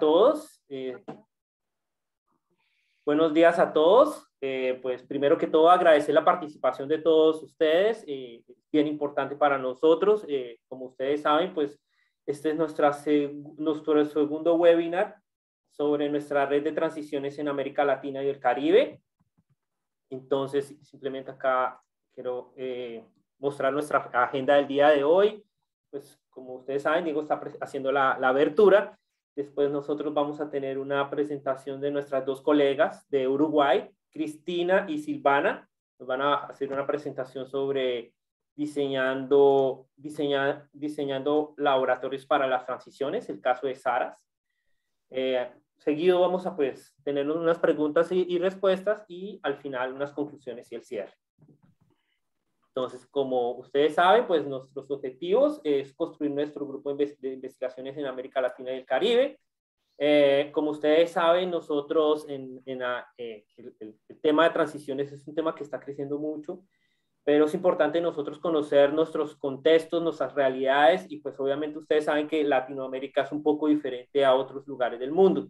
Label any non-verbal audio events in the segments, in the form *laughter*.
todos. Eh, buenos días a todos. Eh, pues primero que todo agradecer la participación de todos ustedes. Eh, es bien importante para nosotros. como ustedes saben, pues este es nuestra, nuestro segundo webinar sobre nuestra red de transiciones en América Latina y el Caribe. Entonces, simplemente acá quiero mostrar nuestra agenda del día de hoy. Pues como ustedes saben, Diego está haciendo la, la abertura. Después nosotros vamos a tener una presentación de nuestras dos colegas de Uruguay, Cristina y Silvana. Nos van a hacer una presentación sobre diseñando, diseñando laboratorios para las transiciones, el caso de Saras. Eh, seguido vamos a pues tener unas preguntas y respuestas y al final unas conclusiones y el cierre. Entonces, como ustedes saben, pues nuestros objetivos es construir nuestro grupo de investigaciones en América Latina y el Caribe. Eh, como ustedes saben, nosotros en, eh, el tema de transiciones es un tema que está creciendo mucho, pero es importante nosotros conocer nuestros contextos, nuestras realidades y pues obviamente ustedes saben que Latinoamérica es un poco diferente a otros lugares del mundo.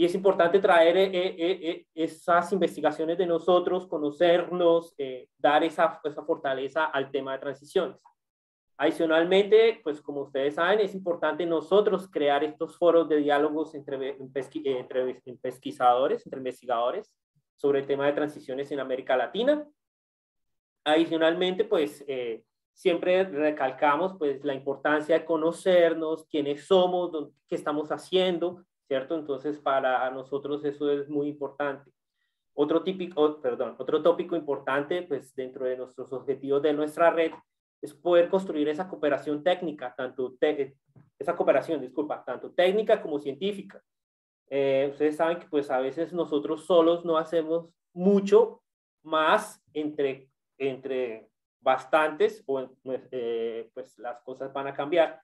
Y es importante traer eh, eh, eh, esas investigaciones de nosotros, conocernos, dar esa, esa fortaleza al tema de transiciones. Adicionalmente, pues como ustedes saben, es importante nosotros crear estos foros de diálogos entre, entre, pesquisadores, entre investigadores, sobre el tema de transiciones en América Latina. Adicionalmente, pues siempre recalcamos pues la importancia de conocernos, quiénes somos, qué estamos haciendo, ¿cierto? Entonces, para nosotros eso es muy importante. Otro, típico, perdón, otro tópico importante, pues dentro de nuestros objetivos de nuestra red, es poder construir esa cooperación técnica, tanto esa cooperación, disculpa, tanto técnica como científica. Eh, ustedes saben que pues a veces nosotros solos no hacemos mucho más entre, entre bastantes o pues, eh, pues las cosas van a cambiar.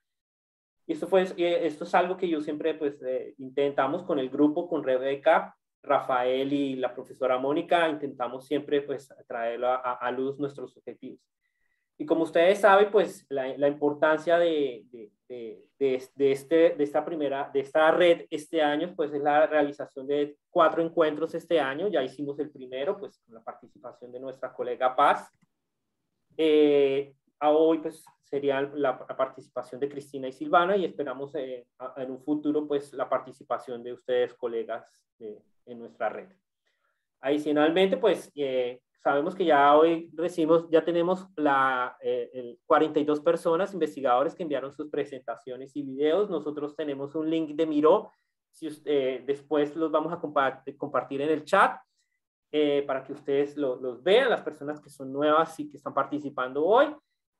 Y esto, fue, esto es algo que yo siempre pues, eh, intentamos con el grupo, con Rebeca, Rafael y la profesora Mónica, intentamos siempre pues, traer a, luz nuestros objetivos. Y como ustedes saben, pues la, importancia de, de, de, de, este, de, esta primera, de esta red este año, pues es la realización de cuatro encuentros este año. Ya hicimos el primero, pues con la participación de nuestra colega Paz. Eh, a hoy, pues sería la, participación de Cristina y Silvana y esperamos eh, en un futuro pues la participación de ustedes colegas eh, en nuestra red. Adicionalmente pues eh, sabemos que ya hoy recibimos, ya tenemos la, 42 personas, investigadores que enviaron sus presentaciones y videos. Nosotros tenemos un link de Miro, si usted, después los vamos a compartir en el chat. para que ustedes los vean, las personas que son nuevas y que están participando hoy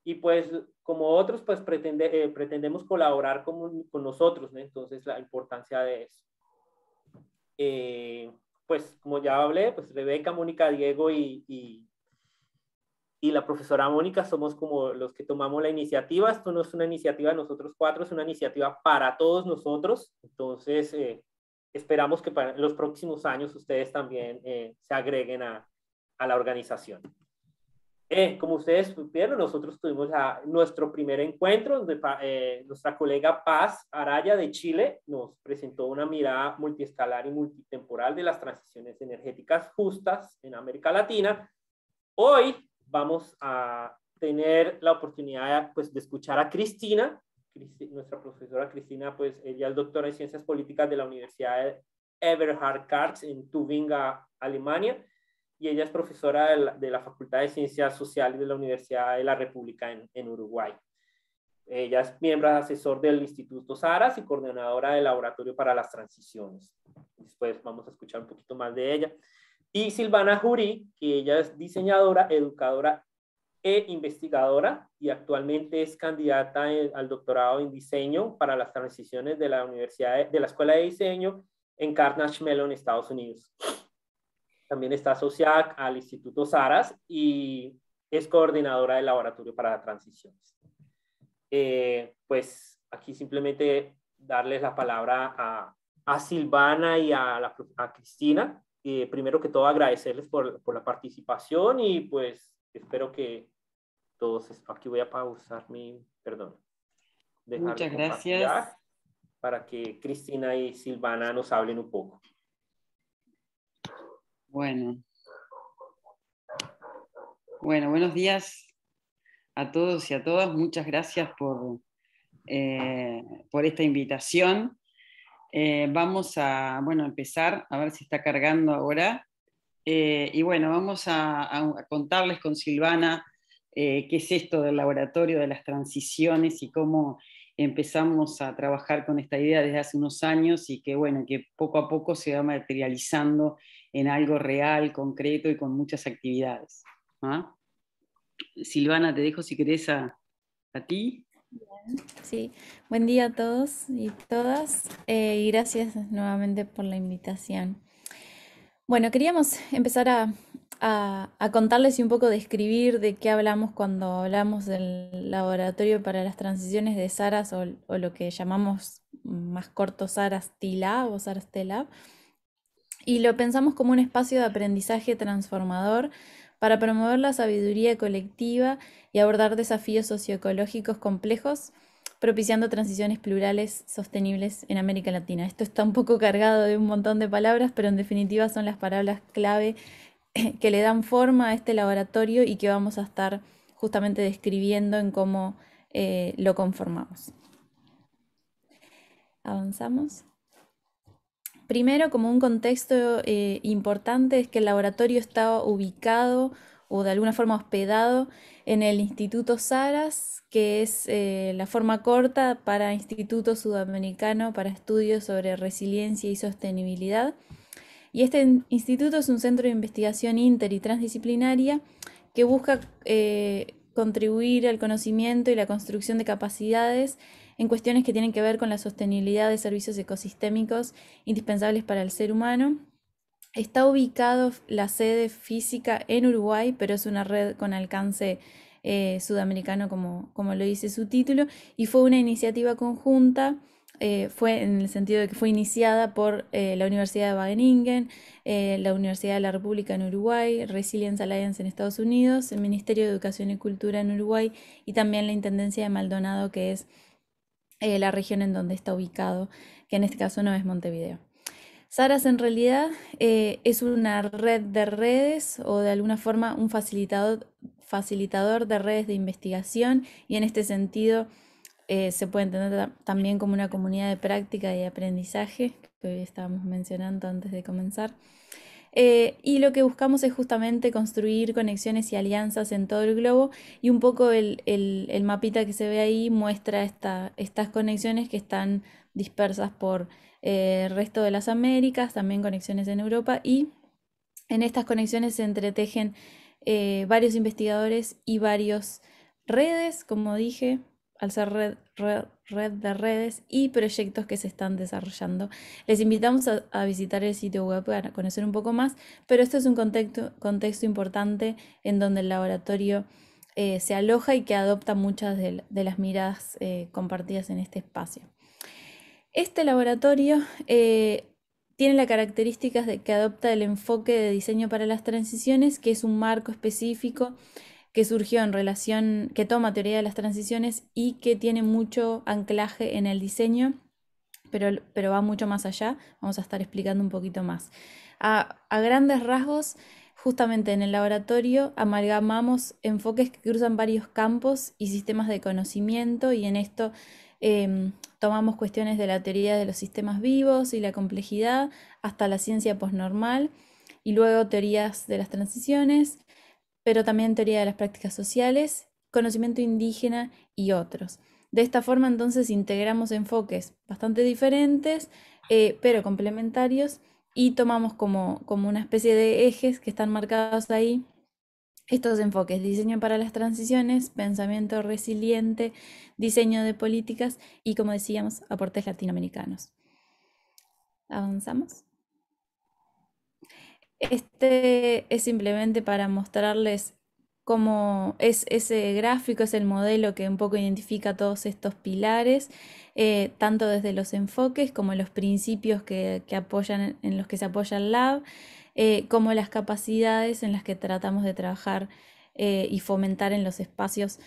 y pues como otros, pues pretende, eh, pretendemos colaborar con, nosotros, entonces la importancia de eso. Eh, pues como ya hablé, pues Rebeca, Mónica, Diego y, y, la profesora Mónica somos como los que tomamos la iniciativa, esto no es una iniciativa de nosotros cuatro, es una iniciativa para todos nosotros, entonces eh, esperamos que para los próximos años ustedes también se agreguen a la organización. Eh, como ustedes supieron, nosotros tuvimos nuestro primer encuentro, donde eh, nuestra colega Paz Araya de Chile nos presentó una mirada multiescalar y multitemporal de las transiciones energéticas justas en América Latina. Hoy vamos a tener la oportunidad pues, de escuchar a Cristina, nuestra profesora Cristina, pues ella es doctora en ciencias políticas de la Universidad de Eberhard Karls en Tübingen, Alemania y ella es profesora de la, Facultad de Ciencias Sociales de la Universidad de la República en, Uruguay. Ella es miembro asesor del Instituto Saras y coordinadora del Laboratorio para las Transiciones. Después vamos a escuchar un poquito más de ella. Y Silvana Jurí, que ella es diseñadora, educadora e investigadora y actualmente es candidata al doctorado en diseño para las transiciones de la Universidad de la Escuela de Diseño en Carnegie Mellon, Estados Unidos también está asociada al Instituto Saras y es coordinadora del Laboratorio para Transiciones. Eh, pues aquí simplemente darles la palabra a, a Silvana y a, la, a Cristina. Eh, primero que todo agradecerles por, por, la participación y pues espero que todos, aquí voy a pausar mi, perdón. Muchas gracias. Para que Cristina y Silvana nos hablen un poco. Bueno. Bueno, buenos días a todos y a todas. Muchas gracias por, eh, esta invitación. Eh, vamos a bueno, empezar, a ver si está cargando ahora. Eh, y bueno, vamos a, contarles con Silvana qué es esto del laboratorio de las transiciones y cómo empezamos a trabajar con esta idea desde hace unos años y que bueno, que poco a poco se va materializando en algo real, concreto y con muchas actividades. ¿ah? Silvana, te dejo si querés a, ti. Sí, buen día a todos y todas eh, y gracias nuevamente por la invitación. Bueno, queríamos empezar a, contarles y un poco describir de qué hablamos cuando hablamos del laboratorio para las transiciones de SARAS o, o lo que llamamos más corto SARAS-TILAB o saras y lo pensamos como un espacio de aprendizaje transformador para promover la sabiduría colectiva y abordar desafíos socioecológicos complejos, propiciando transiciones plurales sostenibles en América Latina. Esto está un poco cargado de un montón de palabras, pero en definitiva son las palabras clave *clears throat* que le dan forma a este laboratorio y que vamos a estar justamente describiendo en cómo eh, lo conformamos. Avanzamos. Primero, como un contexto eh, importante, es que el laboratorio estaba ubicado o de alguna forma hospedado en el Instituto Saras, que es eh, la forma corta para Instituto Sudamericano para Estudios sobre Resiliencia y Sostenibilidad. Y este instituto es un centro de investigación inter y transdisciplinaria que busca eh, contribuir al conocimiento y la construcción de capacidades en cuestiones que tienen que ver con la sostenibilidad de servicios ecosistémicos indispensables para el ser humano. Está ubicado la sede física en Uruguay, pero es una red con alcance eh, sudamericano, como, como lo dice su título, y fue una iniciativa conjunta. Eh, fue en el sentido de que fue iniciada por eh, la Universidad de Wageningen, la Universidad de la República en Uruguay, Resilience Alliance en Estados Unidos, el Ministerio de Educación y Cultura en Uruguay y también la Intendencia de Maldonado, que es eh, la región en donde está ubicado, que en este caso no es Montevideo. Saras en realidad eh, es una red de redes o de alguna forma un facilitador, facilitador de redes de investigación y en este sentido eh, se puede entender también como una comunidad de práctica y aprendizaje que hoy estábamos mencionando antes de comenzar. Eh, y lo que buscamos es justamente construir conexiones y alianzas en todo el globo y un poco el, el, mapita que se ve ahí muestra estas conexiones que están dispersas por el eh, resto de las Américas, también conexiones en Europa y en estas conexiones se entretejen eh, varios investigadores y varias redes, como dije, al ser red, red de redes y proyectos que se están desarrollando. Les invitamos a, visitar el sitio web para conocer un poco más, pero esto es un contexto, importante en donde el laboratorio eh, se aloja y que adopta muchas de, las miradas eh, compartidas en este espacio. Este laboratorio eh, tiene la característica de que adopta el enfoque de diseño para las transiciones, que es un marco específico que surgió en relación, que toma teoría de las transiciones y que tiene mucho anclaje en el diseño, pero, va mucho más allá. Vamos a estar explicando un poquito más. A, grandes rasgos, justamente en el laboratorio amalgamamos enfoques que cruzan varios campos y sistemas de conocimiento y en esto em, tomamos cuestiones de la teoría de los sistemas vivos y la complejidad hasta la ciencia posnormal y luego teorías de las transiciones, pero también teoría de las prácticas sociales, conocimiento indígena y otros. De esta forma entonces integramos enfoques bastante diferentes, eh, pero complementarios, y tomamos como, como una especie de ejes que están marcados ahí estos enfoques, diseño para las transiciones, pensamiento resiliente, diseño de políticas y, como decíamos, aportes latinoamericanos. ¿Avanzamos? Este es simplemente para mostrarles cómo es ese gráfico, es el modelo que un poco identifica todos estos pilares, eh, tanto desde los enfoques como los principios que, apoyan, en los que se apoya el lab, eh, como las capacidades en las que tratamos de trabajar eh, y fomentar en los espacios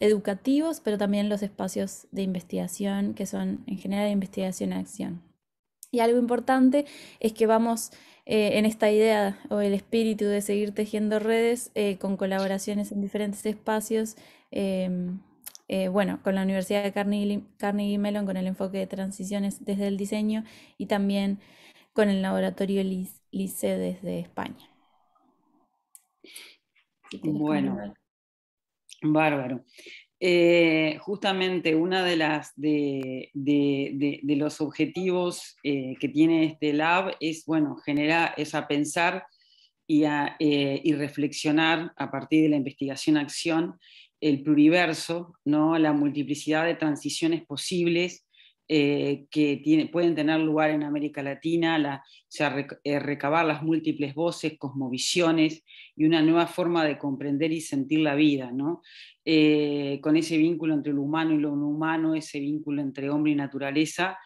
educativos, pero también los espacios de investigación, que son en general investigación-acción. Y algo importante es que vamos eh, en esta idea o el espíritu de seguir tejiendo redes eh, con colaboraciones en diferentes espacios, em, eh, bueno, con la Universidad de Carnegie, Carnegie Mellon, con el enfoque de transiciones desde el diseño y también con el laboratorio LICE desde España. Bueno, bárbaro. Eh, justamente una de de, los objetivos eh, que tiene este lab es bueno generar es a pensar y, eh, y reflexionar a partir de la investigación acción el pluriverso no la multiplicidad de transiciones posibles eh, que pueden tener lugar en América Latina, eh, recabar las múltiples voces, cosmovisiones y una nueva forma de comprender y sentir la vida, ¿no? Eh, con ese vínculo entre lo humano y lo no humano, ese vínculo entre hombre y naturaleza,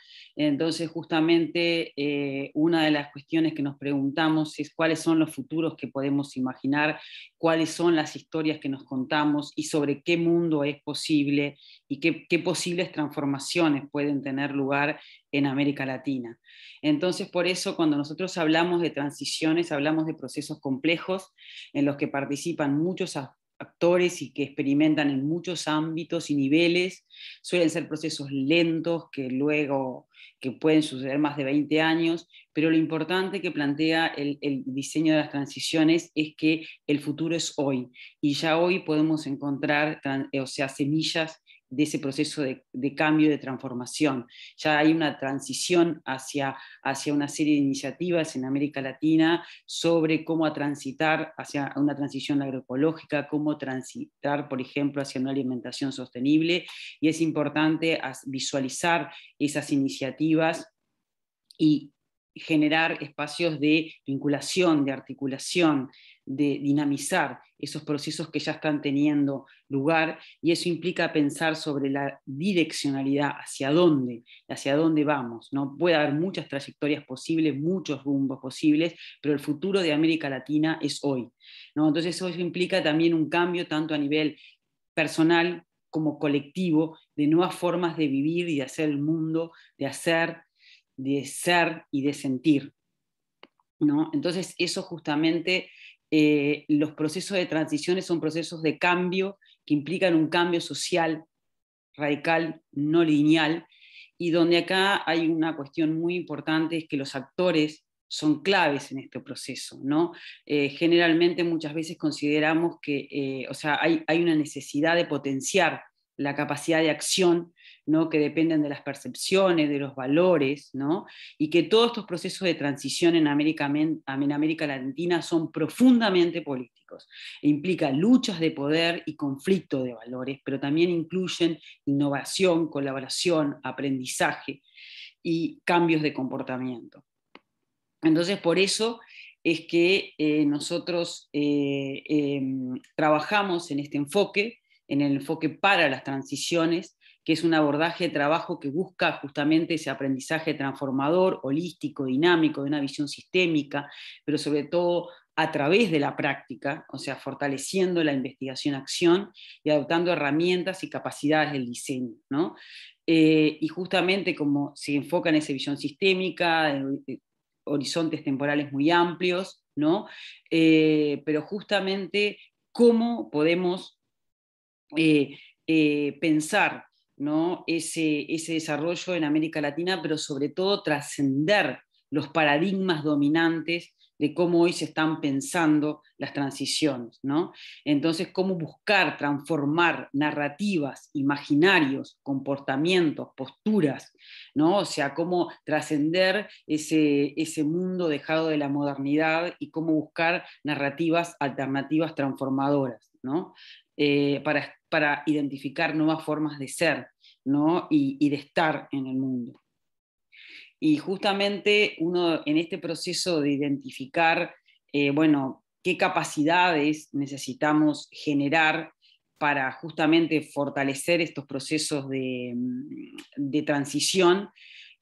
entonces, justamente eh, una de las cuestiones que nos preguntamos es cuáles son los futuros que podemos imaginar, cuáles son las historias que nos contamos y sobre qué mundo es posible y qué, qué posibles transformaciones pueden tener lugar en América Latina. Entonces, por eso, cuando nosotros hablamos de transiciones, hablamos de procesos complejos en los que participan muchos actores y que experimentan en muchos ámbitos y niveles. Suelen ser procesos lentos que luego que pueden suceder más de 20 años, pero lo importante que plantea el, diseño de las transiciones es que el futuro es hoy y ya hoy podemos encontrar, o sea, semillas de ese proceso de, cambio, de transformación. Ya hay una transición hacia, hacia una serie de iniciativas en América Latina sobre cómo transitar hacia una transición agroecológica, cómo transitar, por ejemplo, hacia una alimentación sostenible. Y es importante visualizar esas iniciativas y generar espacios de vinculación, de articulación, de dinamizar esos procesos que ya están teniendo lugar y eso implica pensar sobre la direccionalidad, hacia dónde, hacia dónde vamos. ¿no? Puede haber muchas trayectorias posibles, muchos rumbos posibles, pero el futuro de América Latina es hoy. ¿no? Entonces eso implica también un cambio tanto a nivel personal como colectivo de nuevas formas de vivir y de hacer el mundo, de hacer, de ser y de sentir. ¿no? Entonces eso justamente eh, los procesos de transiciones son procesos de cambio que implican un cambio social radical, no lineal, y donde acá hay una cuestión muy importante, es que los actores son claves en este proceso, ¿no? Eh, generalmente muchas veces consideramos que, eh, o sea, hay, una necesidad de potenciar la capacidad de acción que dependen de las percepciones, de los valores, ¿no? y que todos estos procesos de transición en América, en América Latina son profundamente políticos. E implica luchas de poder y conflicto de valores, pero también incluyen innovación, colaboración, aprendizaje y cambios de comportamiento. Entonces, por eso es que eh, nosotros eh, em, trabajamos en este enfoque, en el enfoque para las transiciones, que es un abordaje de trabajo que busca justamente ese aprendizaje transformador, holístico, dinámico, de una visión sistémica, pero sobre todo a través de la práctica, o sea, fortaleciendo la investigación-acción y adoptando herramientas y capacidades del diseño. Eh, y justamente como se enfoca en esa visión sistémica, eh, horizontes temporales muy amplios, ¿no? Eh, pero justamente cómo podemos pensar ese, desarrollo en América Latina, pero sobre todo trascender los paradigmas dominantes de cómo hoy se están pensando las transiciones, ¿no? Entonces, cómo buscar transformar narrativas, imaginarios, comportamientos, posturas, ¿no? O sea, cómo trascender ese, ese mundo dejado de la modernidad y cómo buscar narrativas alternativas transformadoras, ¿no? Eh, para, identificar nuevas formas de ser y, de estar en el mundo. Y justamente uno en este proceso de identificar, eh, bueno, qué capacidades necesitamos generar para justamente fortalecer estos procesos de, transición,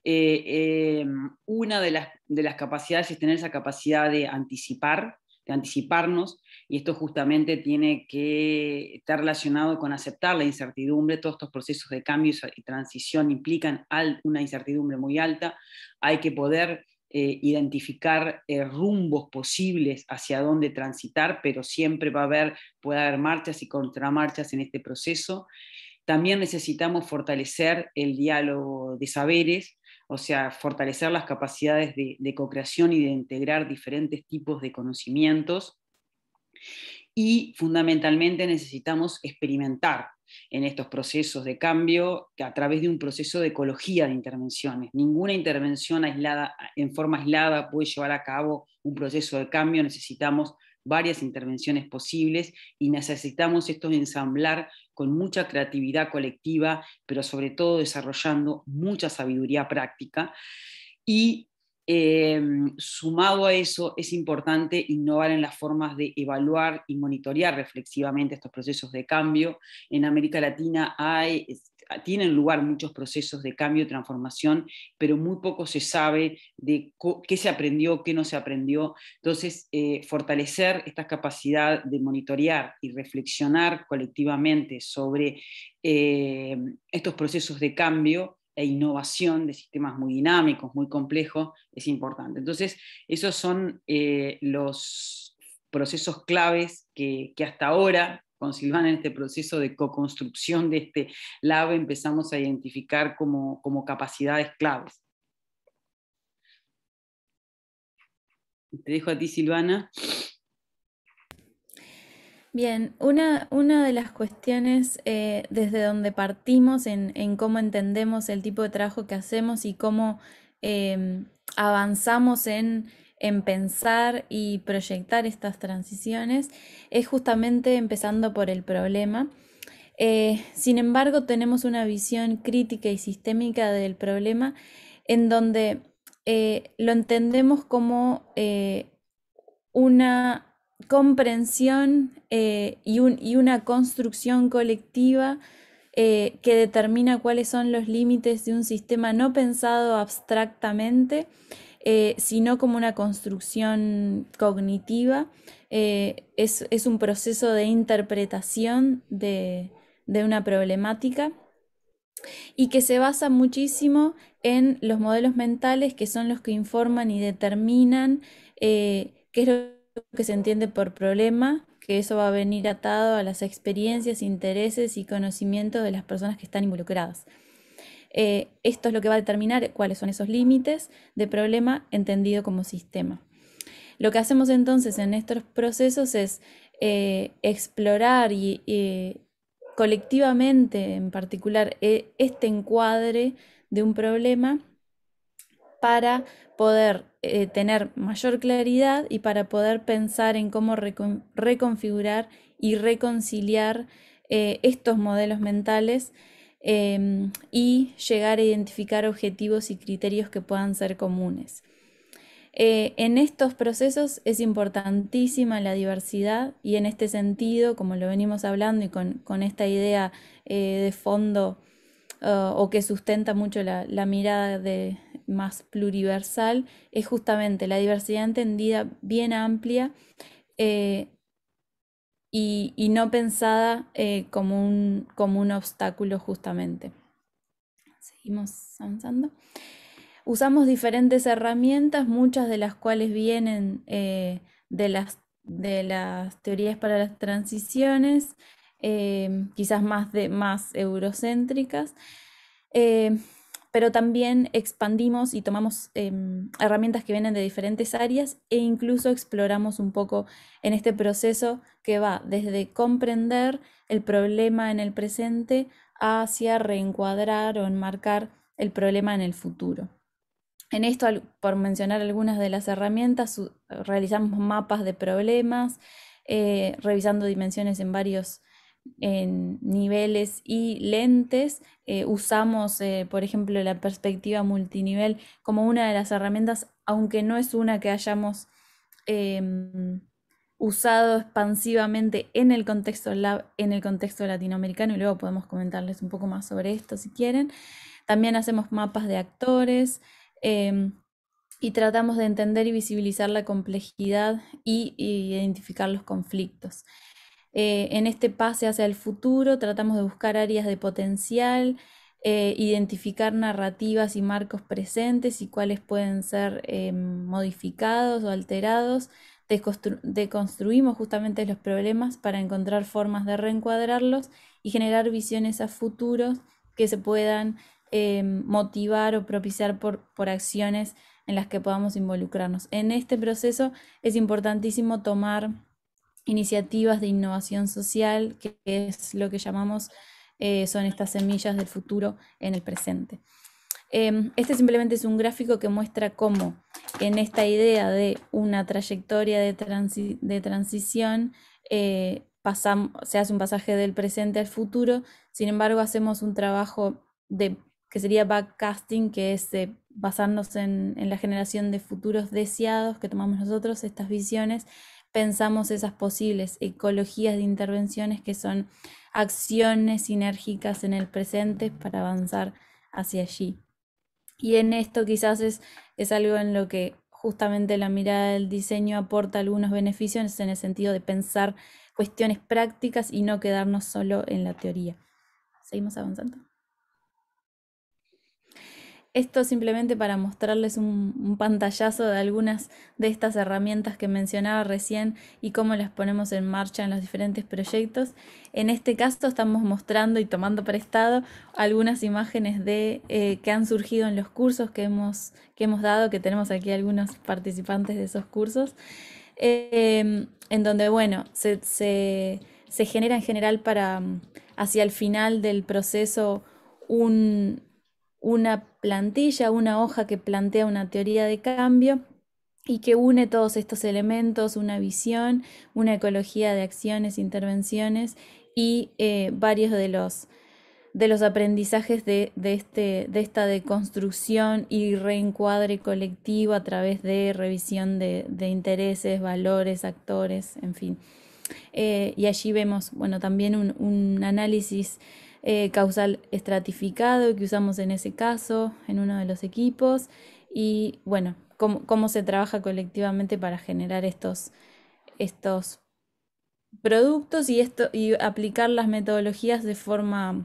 eh, una de las, de las, capacidades es tener esa capacidad de anticipar, de anticiparnos, y esto justamente tiene que estar relacionado con aceptar la incertidumbre, todos estos procesos de cambio y transición implican una incertidumbre muy alta, hay que poder eh, identificar eh, rumbos posibles hacia dónde transitar, pero siempre va a haber, puede haber marchas y contramarchas en este proceso. También necesitamos fortalecer el diálogo de saberes, o sea, fortalecer las capacidades de, de co-creación y de integrar diferentes tipos de conocimientos. Y fundamentalmente necesitamos experimentar en estos procesos de cambio a través de un proceso de ecología de intervenciones. Ninguna intervención aislada, en forma aislada puede llevar a cabo un proceso de cambio. Necesitamos varias intervenciones posibles y necesitamos esto ensamblar con mucha creatividad colectiva, pero sobre todo desarrollando mucha sabiduría práctica. Y Em, sumado a eso, es importante innovar en las formas de evaluar y monitorear reflexivamente estos procesos de cambio. En América Latina hay, tienen lugar muchos procesos de cambio y transformación, pero muy poco se sabe de qué se aprendió, qué no se aprendió. Entonces, eh, fortalecer esta capacidad de monitorear y reflexionar colectivamente sobre em, estos procesos de cambio e innovación de sistemas muy dinámicos, muy complejos, es importante. Entonces, esos son eh, los procesos claves que, hasta ahora con Silvana en este proceso de co-construcción de este lab empezamos a identificar como, como capacidades claves. Te dejo a ti, Silvana. Bien, una, una de las cuestiones eh, desde donde partimos en, cómo entendemos el tipo de trabajo que hacemos y cómo eh, avanzamos en, pensar y proyectar estas transiciones es justamente empezando por el problema. Eh, sin embargo, tenemos una visión crítica y sistémica del problema en donde lo entendemos como una comprensión eh, y, una construcción colectiva eh, que determina cuáles son los límites de un sistema no pensado abstractamente, eh, sino como una construcción cognitiva. Es, un proceso de interpretación de, una problemática y que se basa muchísimo en los modelos mentales que son los que informan y determinan qué es lo que que se entiende por problema, que eso va a venir atado a las experiencias, intereses y conocimientos de las personas que están involucradas. Eh, esto es lo que va a determinar cuáles son esos límites de problema entendido como sistema. Lo que hacemos entonces en estos procesos es eh, explorar y, colectivamente, en particular, eh, este encuadre de un problema para poder eh, tener mayor claridad y para poder pensar en cómo reconfigurar y reconciliar eh, estos modelos mentales em, y llegar a identificar objetivos y criterios que puedan ser comunes. Eh, en estos procesos es importantísima la diversidad y en este sentido, como lo venimos hablando y con, esta idea de fondo eh, o que sustenta mucho la, mirada de, más pluriversal es justamente la diversidad entendida bien amplia eh, y, no pensada eh, como, un, obstáculo justamente. Seguimos avanzando. Usamos diferentes herramientas, muchas de las cuales vienen de las teorías para las transiciones, Em, quizás más, de, más eurocéntricas, em, pero también expandimos y tomamos em, herramientas que vienen de diferentes áreas e incluso exploramos un poco en este proceso que va desde comprender el problema en el presente hacia reencuadrar o enmarcar el problema en el futuro. En esto, por mencionar algunas de las herramientas, realizamos mapas de problemas, eh, revisando dimensiones en varios en niveles y lentes. Eh, usamos, eh, por ejemplo, la perspectiva multinivel como una de las herramientas, aunque no es una que hayamos em, usado expansivamente en el, contexto en el contexto latinoamericano, y luego podemos comentarles un poco más sobre esto si quieren. También hacemos mapas de actores em, y tratamos de entender y visibilizar la complejidad y identificar los conflictos. Eh, en este pase hacia el futuro tratamos de buscar áreas de potencial, eh, identificar narrativas y marcos presentes y cuáles pueden ser em, modificados o alterados. deconstruimos justamente los problemas para encontrar formas de reencuadrarlos y generar visiones a futuros que se puedan em, motivar o propiciar por acciones en las que podamos involucrarnos. En este proceso es importantísimo tomar iniciativas de innovación social, que es lo que llamamos, eh, son estas semillas del futuro en el presente. Em, este simplemente es un gráfico que muestra cómo en esta idea de una trayectoria de, transición eh, se hace un pasaje del presente al futuro, sin embargo hacemos un trabajo de, que sería backcasting, que es eh, basarnos en la generación de futuros deseados que tomamos nosotros, estas visiones, pensamos esas posibles ecologías de intervenciones que son acciones sinérgicas en el presente para avanzar hacia allí. Y en esto quizás es, es algo en lo que justamente la mirada del diseño aporta algunos beneficios en el sentido de pensar cuestiones prácticas y no quedarnos solo en la teoría. Seguimos avanzando. Esto simplemente para mostrarles un, pantallazo de algunas de estas herramientas que mencionaba recién y cómo las ponemos en marcha en los diferentes proyectos. En este caso estamos mostrando y tomando prestado algunas imágenes de, eh, que han surgido en los cursos que hemos, que hemos dado, que tenemos aquí algunos participantes de esos cursos, em, en donde, bueno, se, se genera en general para hacia el final del proceso un una plantilla, una hoja que plantea una teoría de cambio y que une todos estos elementos, una visión, una ecología de acciones, intervenciones y eh, varios de los, de los aprendizajes de, este, de esta deconstrucción y reencuadre colectivo a través de revisión de, intereses, valores, actores, en fin. Eh, y allí vemos, bueno, también un análisis eh, causal estratificado que usamos en ese caso, en uno de los equipos, y bueno, cómo, se trabaja colectivamente para generar estos, estos productos y, esto, y aplicar las metodologías de forma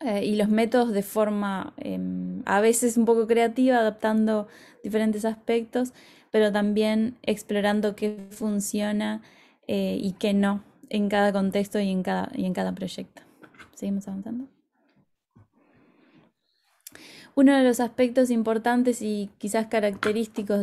eh, y los métodos de forma em, a veces un poco creativa, adaptando diferentes aspectos, pero también explorando qué funciona eh, y qué no en cada contexto y en cada, y en cada proyecto. Seguimos avanzando. Uno de los aspectos importantes y quizás característicos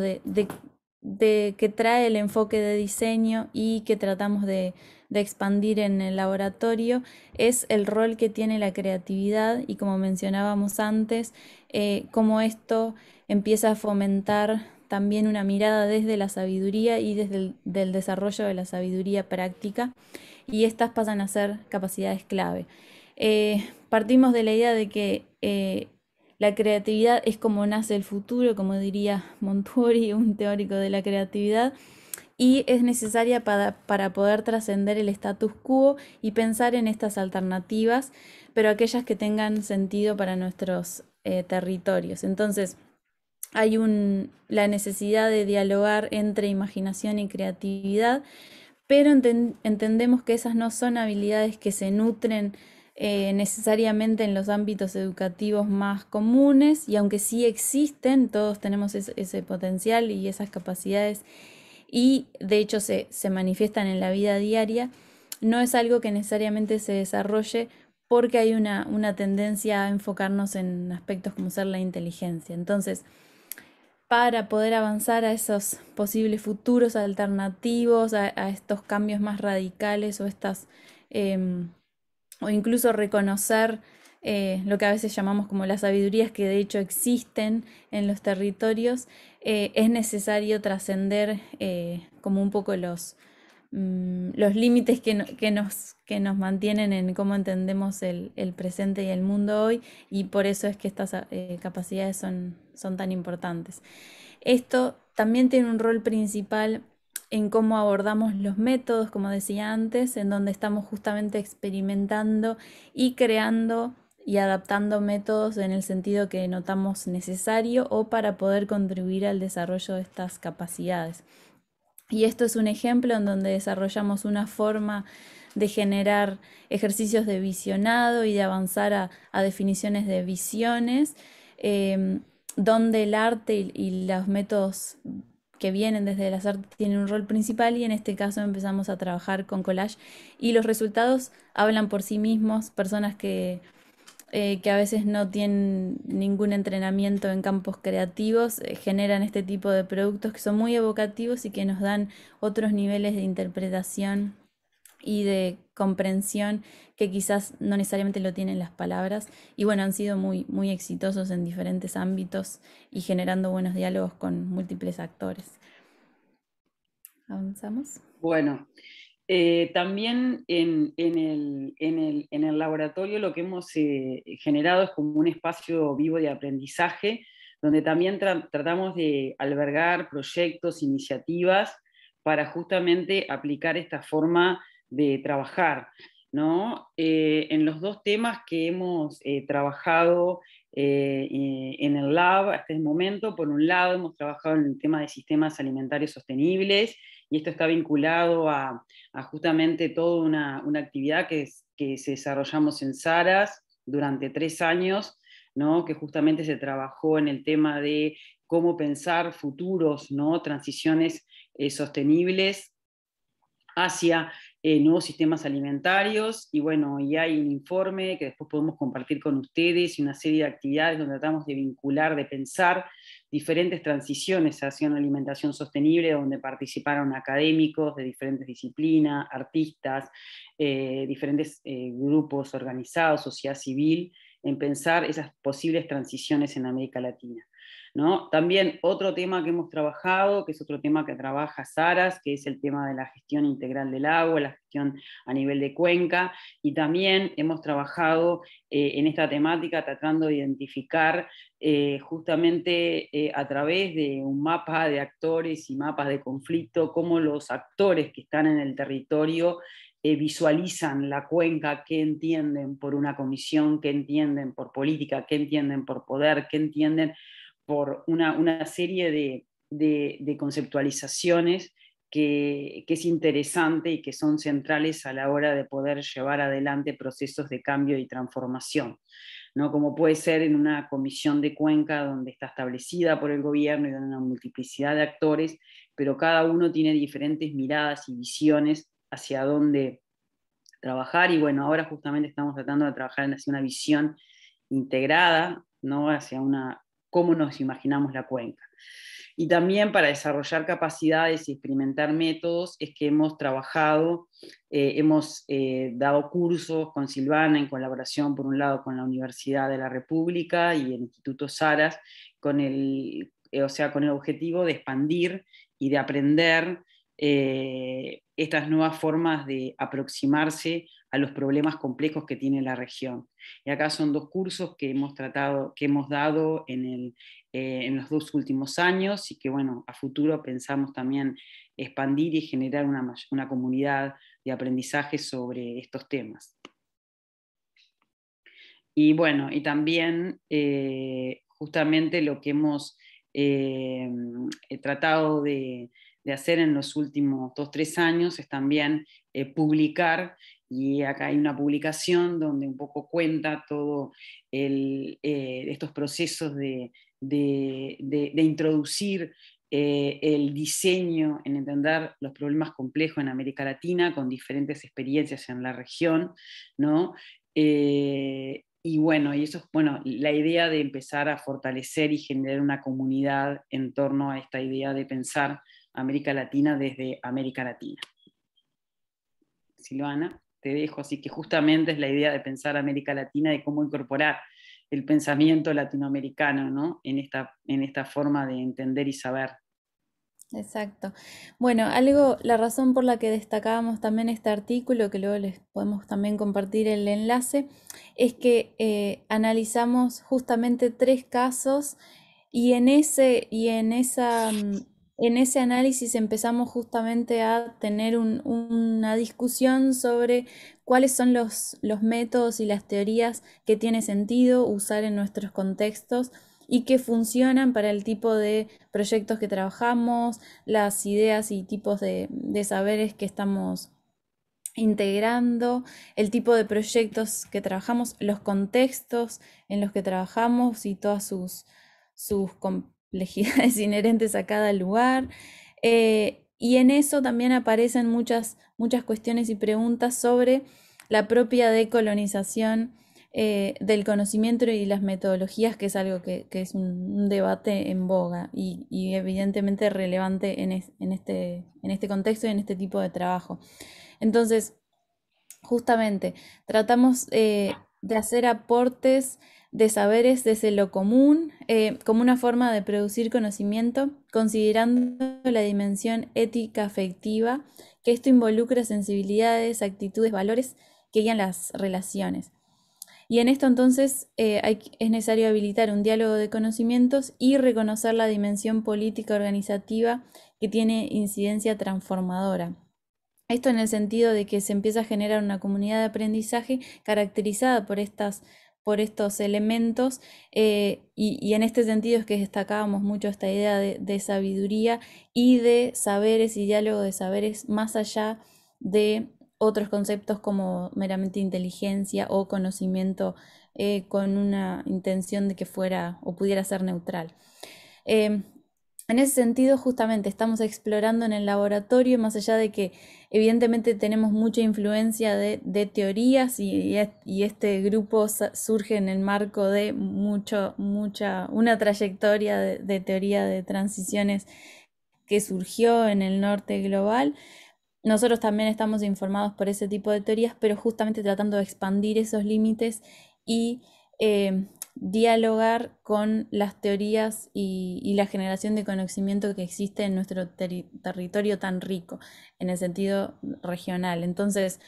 que trae el enfoque de diseño y que tratamos de, expandir en el laboratorio es el rol que tiene la creatividad y como mencionábamos antes, eh, cómo esto empieza a fomentar también una mirada desde la sabiduría y desde el del desarrollo de la sabiduría práctica y estas pasan a ser capacidades clave. Eh, partimos de la idea de que eh, la creatividad es como nace el futuro, como diría Montuori, un teórico de la creatividad, y es necesaria para, poder trascender el status quo y pensar en estas alternativas, pero aquellas que tengan sentido para nuestros eh, territorios. Entonces, hay la necesidad de dialogar entre imaginación y creatividad, pero entendemos que esas no son habilidades que se nutren eh, necesariamente en los ámbitos educativos más comunes y aunque sí existen, todos tenemos ese potencial y esas capacidades y de hecho se, manifiestan en la vida diaria, no es algo que necesariamente se desarrolle porque hay una, una, tendencia a enfocarnos en aspectos como ser la inteligencia. Entonces, para poder avanzar a esos posibles futuros alternativos, a, estos cambios más radicales o estas em, o incluso reconocer eh, lo que a veces llamamos como las sabidurías que de hecho existen en los territorios, eh, es necesario trascender eh, como un poco los, mm, los límites que, nos, que, nos, mantienen en cómo entendemos el, presente y el mundo hoy, y por eso es que estas capacidades son, son tan importantes. Esto también tiene un rol principal en cómo abordamos los métodos, como decía antes, en donde estamos justamente experimentando y creando y adaptando métodos en el sentido que notamos necesario o para poder contribuir al desarrollo de estas capacidades. Y esto es un ejemplo en donde desarrollamos una forma de generar ejercicios de visionado y de avanzar a, definiciones de visiones, eh, donde el arte y, y los métodos que vienen desde las artes tienen un rol principal y en este caso empezamos a trabajar con collage y los resultados hablan por sí mismos, personas que, eh, que a veces no tienen ningún entrenamiento en campos creativos, eh, generan este tipo de productos que son muy evocativos y que nos dan otros niveles de interpretación y de comprensión que quizás no necesariamente lo tienen las palabras. Y bueno, han sido muy, muy exitosos en diferentes ámbitos y generando buenos diálogos con múltiples actores. ¿Avanzamos? Bueno, eh, también en, el, laboratorio lo que hemos eh, generado es como un espacio vivo de aprendizaje, donde también tratamos de albergar proyectos, iniciativas para justamente aplicar esta forma de trabajar. Eh, en los dos temas que hemos eh, trabajado eh, en el lab hasta el momento, por un lado hemos trabajado en el tema de sistemas alimentarios sostenibles y esto está vinculado a, justamente toda una, actividad que, se desarrollamos en Saras durante tres años, que justamente se trabajó en el tema de cómo pensar futuros, transiciones sostenibles hacia eh, nuevos sistemas alimentarios y bueno, y hay un informe que después podemos compartir con ustedes y una serie de actividades donde tratamos de vincular, de pensar diferentes transiciones hacia una alimentación sostenible donde participaron académicos de diferentes disciplinas, artistas, eh, diferentes eh, grupos organizados, sociedad civil, en pensar esas posibles transiciones en América Latina. También otro tema que hemos trabajado, que es otro tema que trabaja Saras, que es el tema de la gestión integral del agua, la gestión a nivel de cuenca, y también hemos trabajado eh, en esta temática tratando de identificar eh, justamente eh, a través de un mapa de actores y mapas de conflicto, cómo los actores que están en el territorio visualizan la cuenca, qué entienden por una comisión, qué entienden por política, qué entienden por poder, qué entienden por una, serie de, conceptualizaciones que, es interesante y que son centrales a la hora de poder llevar adelante procesos de cambio y transformación. ¿no? Como puede ser en una comisión de cuenca donde está establecida por el gobierno y donde una multiplicidad de actores, pero cada uno tiene diferentes miradas y visiones hacia dónde trabajar. Y bueno, ahora justamente estamos tratando de trabajar hacia una visión integrada, ¿no? hacia una cómo nos imaginamos la cuenca. Y también para desarrollar capacidades y experimentar métodos es que hemos trabajado, eh, hemos eh, dado cursos con Silvana en colaboración, por un lado, con la Universidad de la República y el Instituto Saras, con el, eh, o sea, con el objetivo de expandir y de aprender estas nuevas formas de aproximarse a los problemas complejos que tiene la región. Y acá son dos cursos que hemos tratado, que hemos dado en, eh, los dos últimos años y que, bueno, a futuro pensamos también expandir y generar una, comunidad de aprendizaje sobre estos temas. Y bueno, y también eh, justamente lo que hemos eh, tratado de, hacer en los últimos dos, tres años es también publicar y acá hay una publicación donde un poco cuenta todos eh, estos procesos de, introducir eh, el diseño en entender los problemas complejos en América Latina con diferentes experiencias en la región, eh, y bueno, y eso bueno, la idea de empezar a fortalecer y generar una comunidad en torno a esta idea de pensar América Latina desde América Latina. Silvana te dejo. Así que justamente es la idea de pensar América Latina, y cómo incorporar el pensamiento latinoamericano ¿no? en, esta, en esta forma de entender y saber. Exacto. Bueno, algo, la razón por la que destacábamos también este artículo, que luego les podemos también compartir el enlace, es que eh, analizamos justamente tres casos y en, ese, y en esa mm, en ese análisis empezamos justamente a tener una discusión sobre cuáles son los, métodos y las teorías que tiene sentido usar en nuestros contextos y que funcionan para el tipo de proyectos que trabajamos, las ideas y tipos de, saberes que estamos integrando, el tipo de proyectos que trabajamos, los contextos en los que trabajamos y todas sus, sus, Legidades *laughs* inherentes a cada lugar. Eh, y en eso también aparecen muchas, muchas cuestiones y preguntas sobre la propia decolonización eh, del conocimiento y las metodologías, que es algo que, es un, debate en boga y, evidentemente relevante en, este, en, este, contexto y en este tipo de trabajo. Entonces, justamente, tratamos eh, de hacer aportes de saberes desde lo común eh, como una forma de producir conocimiento, considerando la dimensión ética afectiva, que esto involucra sensibilidades, actitudes, valores que guían las relaciones. Y en esto entonces eh, es necesario habilitar un diálogo de conocimientos y reconocer la dimensión política organizativa que tiene incidencia transformadora. Esto en el sentido de que se empieza a generar una comunidad de aprendizaje caracterizada por estas por estos elementos eh, y, en este sentido es que destacábamos mucho esta idea de, sabiduría y de saberes y diálogo de saberes más allá de otros conceptos como meramente inteligencia o conocimiento eh, con una intención de que fuera o pudiera ser neutral. Eh, en ese sentido, justamente estamos explorando en el laboratorio, más allá de que evidentemente tenemos mucha influencia de, teorías y, este grupo surge en el marco de mucho, mucha, una trayectoria de, teoría de transiciones que surgió en el norte global. Nosotros también estamos informados por ese tipo de teorías, pero justamente tratando de expandir esos límites y eh, dialogar con las teorías y, la generación de conocimiento que existe en nuestro territorio tan rico, en el sentido regional. Entonces,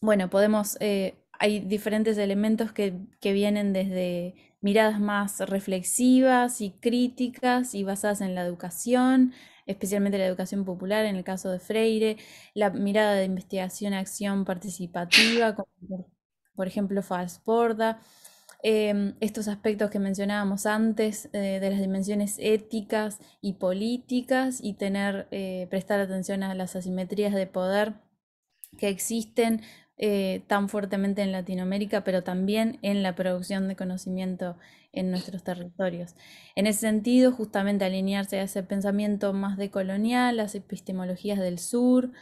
bueno, podemos, eh, hay diferentes elementos que, vienen desde miradas más reflexivas y críticas y basadas en la educación, especialmente la educación popular en el caso de Freire, la mirada de investigación-acción participativa, como por, por ejemplo Falsborda Em, estos aspectos que mencionábamos antes eh, de las dimensiones éticas y políticas y tener, eh, prestar atención a las asimetrías de poder que existen eh, tan fuertemente en Latinoamérica, pero también en la producción de conocimiento en nuestros territorios. En ese sentido, justamente alinearse a ese pensamiento más decolonial, las epistemologías del sur,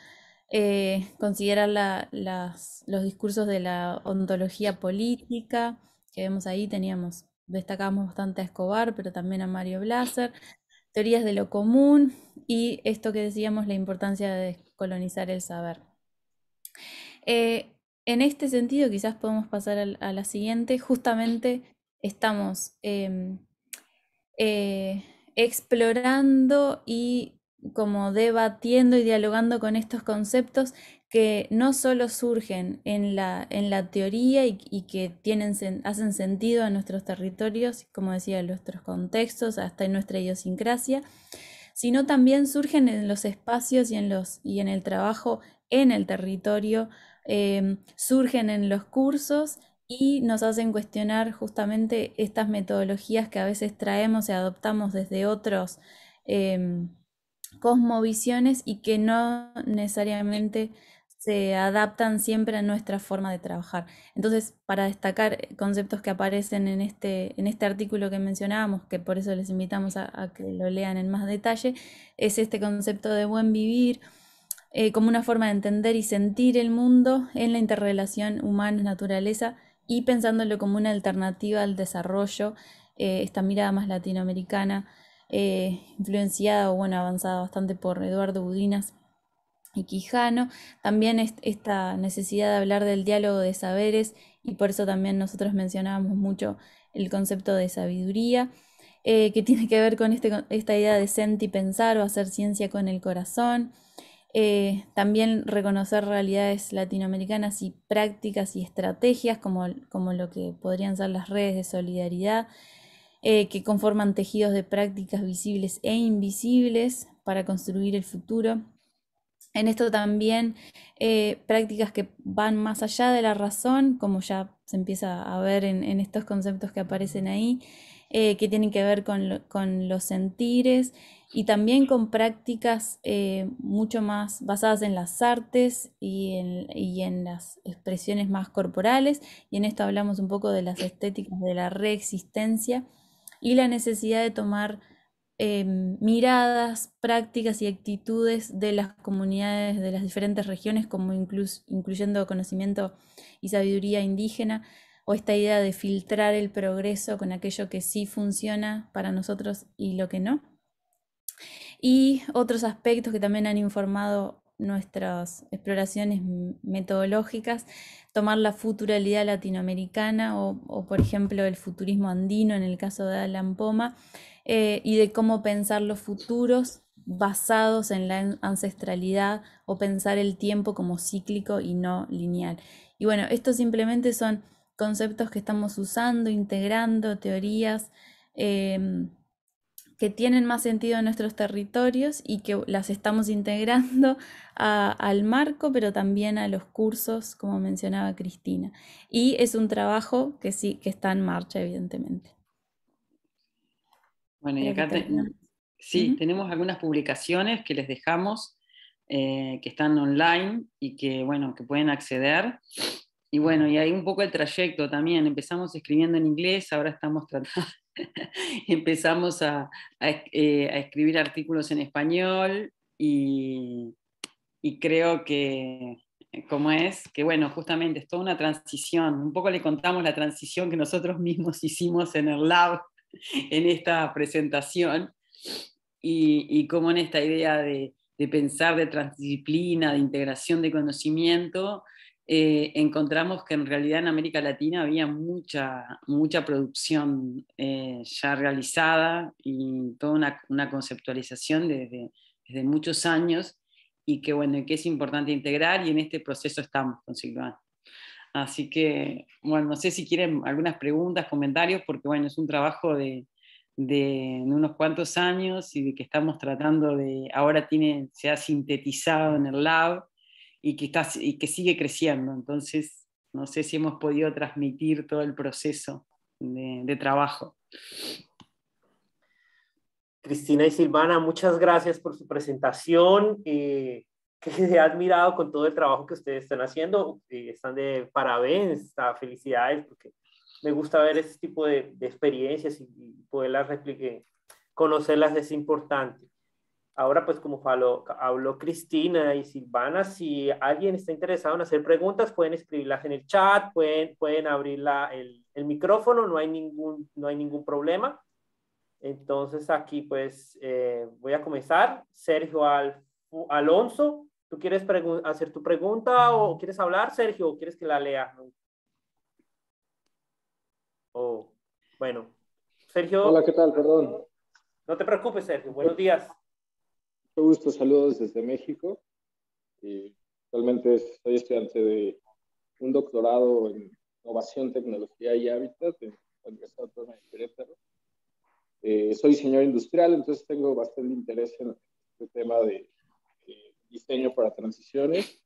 considerar los discursos de la ontología política, que vemos ahí, teníamos, destacamos bastante a Escobar, pero también a Mario Blaser, teorías de lo común y esto que decíamos, la importancia de descolonizar el saber. Eh, en este sentido, quizás podemos pasar a, la siguiente, justamente estamos em, eh, explorando y como debatiendo y dialogando con estos conceptos que no solo surgen en la, en la teoría y, que tienen, hacen sentido en nuestros territorios, como decía, en nuestros contextos, hasta en nuestra idiosincrasia, sino también surgen en los espacios y en, los, y en el trabajo en el territorio, eh, surgen en los cursos y nos hacen cuestionar justamente estas metodologías que a veces traemos y adoptamos desde otros. Eh, cosmovisiones y que no necesariamente se adaptan siempre a nuestra forma de trabajar. Entonces, para destacar eh, conceptos que aparecen en este, en este artículo que mencionábamos, que por eso les invitamos a, que lo lean en más detalle, es este concepto de buen vivir eh, como una forma de entender y sentir el mundo en la interrelación humana-naturaleza y pensándolo como una alternativa al desarrollo, eh, esta mirada más latinoamericana, influenciada o bueno, avanzada bastante por Eduardo Budinas y Quijano, también esta necesidad de hablar del diálogo de saberes y por eso también nosotros mencionábamos mucho el concepto de sabiduría, eh, que tiene que ver con, este esta idea de sentir y pensar o hacer ciencia con el corazón, eh, también reconocer realidades latinoamericanas y prácticas y estrategias como, lo que podrían ser las redes de solidaridad. Eh, que conforman tejidos de prácticas visibles e invisibles para construir el futuro, en esto también eh, prácticas que van más allá de la razón, como ya se empieza a ver en, estos conceptos que aparecen ahí, eh, que tienen que ver con, los sentires y también con prácticas eh, mucho más basadas en las artes y en, y en, las expresiones más corporales. Y en esto hablamos un poco de las estéticas de la reexistencia y la necesidad de tomar Em, miradas, prácticas y actitudes de las comunidades de las diferentes regiones, como incluyendo conocimiento y sabiduría indígena, o esta idea de filtrar el progreso con aquello que sí funciona para nosotros y lo que no. Y otros aspectos que también han informado nuestras exploraciones metodológicas, tomar la futuralidad latinoamericana o, por ejemplo el futurismo andino en el caso de Alan Poma eh, y de cómo pensar los futuros basados en la ancestralidad o pensar el tiempo como cíclico y no lineal. Y bueno, estos simplemente son conceptos que estamos usando, integrando, teorías. Em, que tienen más sentido en nuestros territorios y que las estamos integrando al marco, pero también a los cursos, como mencionaba Cristina. Y es un trabajo que sí, que está en marcha, evidentemente. Bueno, y acá sí, tenemos algunas publicaciones que les dejamos, eh, que están online y que, bueno, que pueden acceder. Y bueno, y hay un poco el trayecto también. Empezamos escribiendo en inglés, ahora estamos tratando, *laughs* empezamos a, eh, a, escribir artículos en español y, y, creo que, eh, como es, que bueno, justamente es toda una transición. Un poco le contamos la transición que nosotros *laughs* mismos hicimos en el lab, en esta presentación, y, y como en esta idea de, de pensar de transdisciplina, de integración de conocimiento, eh, encontramos que en realidad en América Latina había mucha, mucha producción eh, ya realizada y toda una, una conceptualización desde, desde, muchos años y que, bueno, que es importante integrar y en este proceso estamos con Silvana. Así que, bueno, no sé si quieren algunas preguntas, comentarios, porque bueno, es un trabajo de, de unos cuantos años y de que estamos tratando de, ahora tiene, se ha sintetizado en el lab y que, y que sigue creciendo. Entonces, no sé si hemos podido transmitir todo el proceso de, trabajo. Cristina y Silvana, muchas gracias por su presentación. Eh, que ha admirado con todo el trabajo que ustedes están haciendo. Eh, están de parabéns, felicidades, porque me gusta ver este tipo de, experiencias y, poderlas replicar. Conocerlas es importante. Ahora, pues como habló, Cristina y Silvana, si alguien está interesado en hacer preguntas, pueden escribirlas en el chat, pueden, pueden abrir la, el, micrófono, no hay, ningún, no hay ningún problema. Entonces aquí pues eh, voy a comenzar. Sergio Al, Alonso, ¿tú quieres hacer tu pregunta o quieres hablar, Sergio, o quieres que la lea? Oh, bueno. Sergio. Hola, ¿qué tal? Perdón. No te preocupes, Sergio. Buenos eh, días. Mucho gusto, saludos desde México. actualmente soy estudiante de un doctorado en innovación, tecnología y hábitat en la Universidad de Querétaro. Eh, soy diseñador industrial, entonces tengo bastante interés en este tema de, eh, diseño para transiciones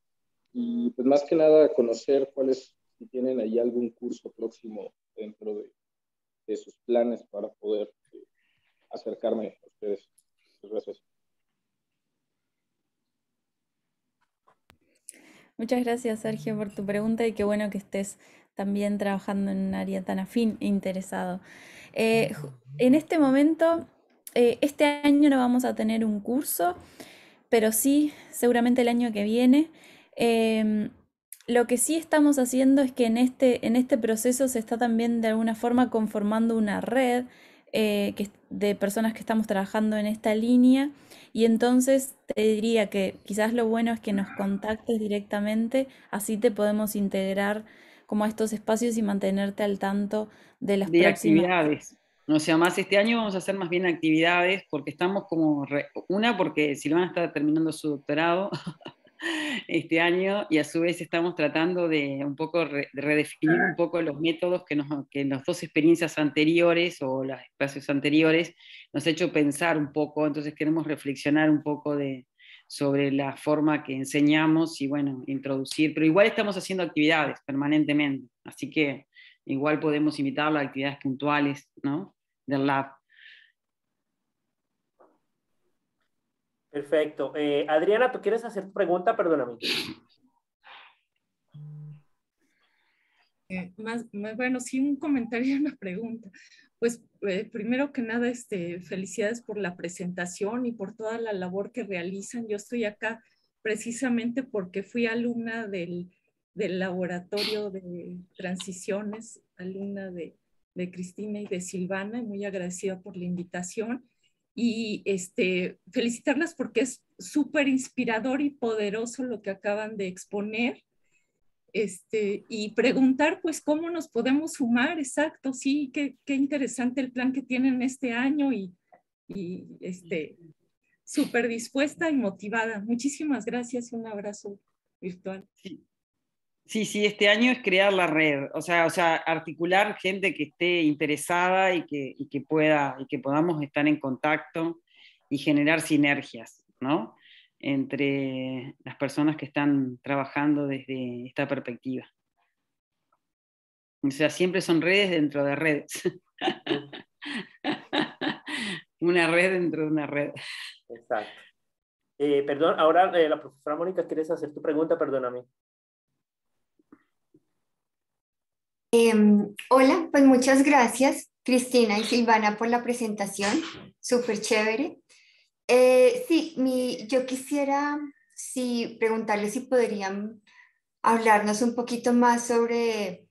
y pues más que nada conocer cuáles, si tienen ahí algún curso próximo dentro de, sus planes para poder eh, acercarme a ustedes. Muchas gracias. Muchas gracias, Sergio, por tu pregunta y qué bueno que estés también trabajando en un área tan afín e interesado. Eh, en este momento, eh, este año no vamos a tener un curso, pero sí, seguramente el año que viene. Em, lo que sí estamos haciendo es que en este, en este proceso se está también de alguna forma conformando una red eh, que, de personas que estamos trabajando en esta línea y entonces te diría que quizás lo bueno es que nos contactes directamente, así te podemos integrar como a estos espacios y mantenerte al tanto de las actividades. no sea, más este año vamos a hacer más bien actividades porque estamos como, una porque Silvana está terminando su doctorado *laughs* este año y a su vez estamos tratando de un poco redefinir un poco los métodos que, nos, que en las dos experiencias anteriores o los espacios anteriores nos ha hecho pensar un poco, entonces queremos reflexionar un poco de, sobre la forma que enseñamos y bueno, introducir, pero igual estamos haciendo actividades permanentemente, así que igual podemos invitar las actividades puntuales, ¿no? Del lab. Perfecto. Eh, Adriana, ¿tú quieres hacer tu pregunta? Perdóname. Eh, más, bueno, sí, un comentario y *laughs* una pregunta. Pues eh, primero que nada, este, felicidades por la presentación y por toda la labor que realizan. Yo estoy acá precisamente porque fui alumna del, laboratorio de transiciones, alumna de, de Cristina y de Silvana, y muy agradecida por la invitación y este, felicitarlas porque es súper inspirador y poderoso lo que acaban de exponer. Este, y preguntar, pues, cómo nos podemos sumar, exacto, sí, qué, interesante el plan que tienen este año y, y este, súper dispuesta y motivada. Muchísimas gracias y un abrazo virtual. Sí, sí, este año es crear la red, o sea, o sea articular gente que esté interesada y que, pueda, y que podamos estar en contacto y generar sinergias, ¿no? Entre las personas que están trabajando desde esta perspectiva. O sea, siempre son redes dentro de redes. *laughs* una red dentro de una red. Exacto. Eh, perdón, ahora eh, la profesora Mónica, ¿quieres hacer tu pregunta? Perdóname. Em, hola, pues muchas gracias Cristina y Silvana por la presentación, súper chévere. Eh, sí, yo quisiera sí, preguntarles si podrían hablarnos un poquito más sobre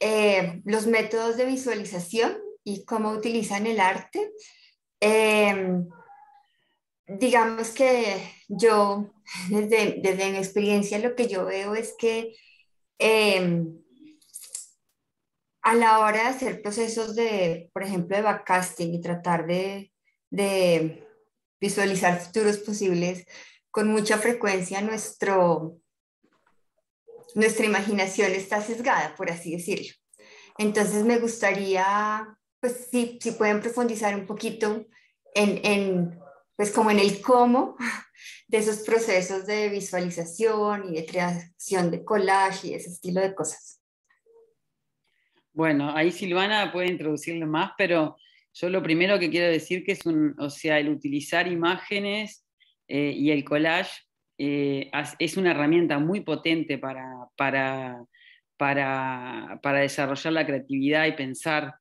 eh, los métodos de visualización y cómo utilizan el arte. Em, digamos que yo, *laughs* desde, desde, mi experiencia, lo que yo veo es que em, a la hora de hacer procesos de, por ejemplo, de backcasting y tratar de, visualizar futuros posibles, con mucha frecuencia nuestro, nuestra imaginación está sesgada, por así decirlo. Entonces me gustaría, pues si, si pueden profundizar un poquito en, pues como en el cómo *laughs* de esos procesos de visualización y de creación de collage y ese estilo de cosas. Bueno, ahí Silvana puede introducirle más, pero yo lo primero que quiero decir que es un, o sea, el utilizar imágenes eh, y el collage eh, es una herramienta muy potente para, desarrollar la creatividad y pensar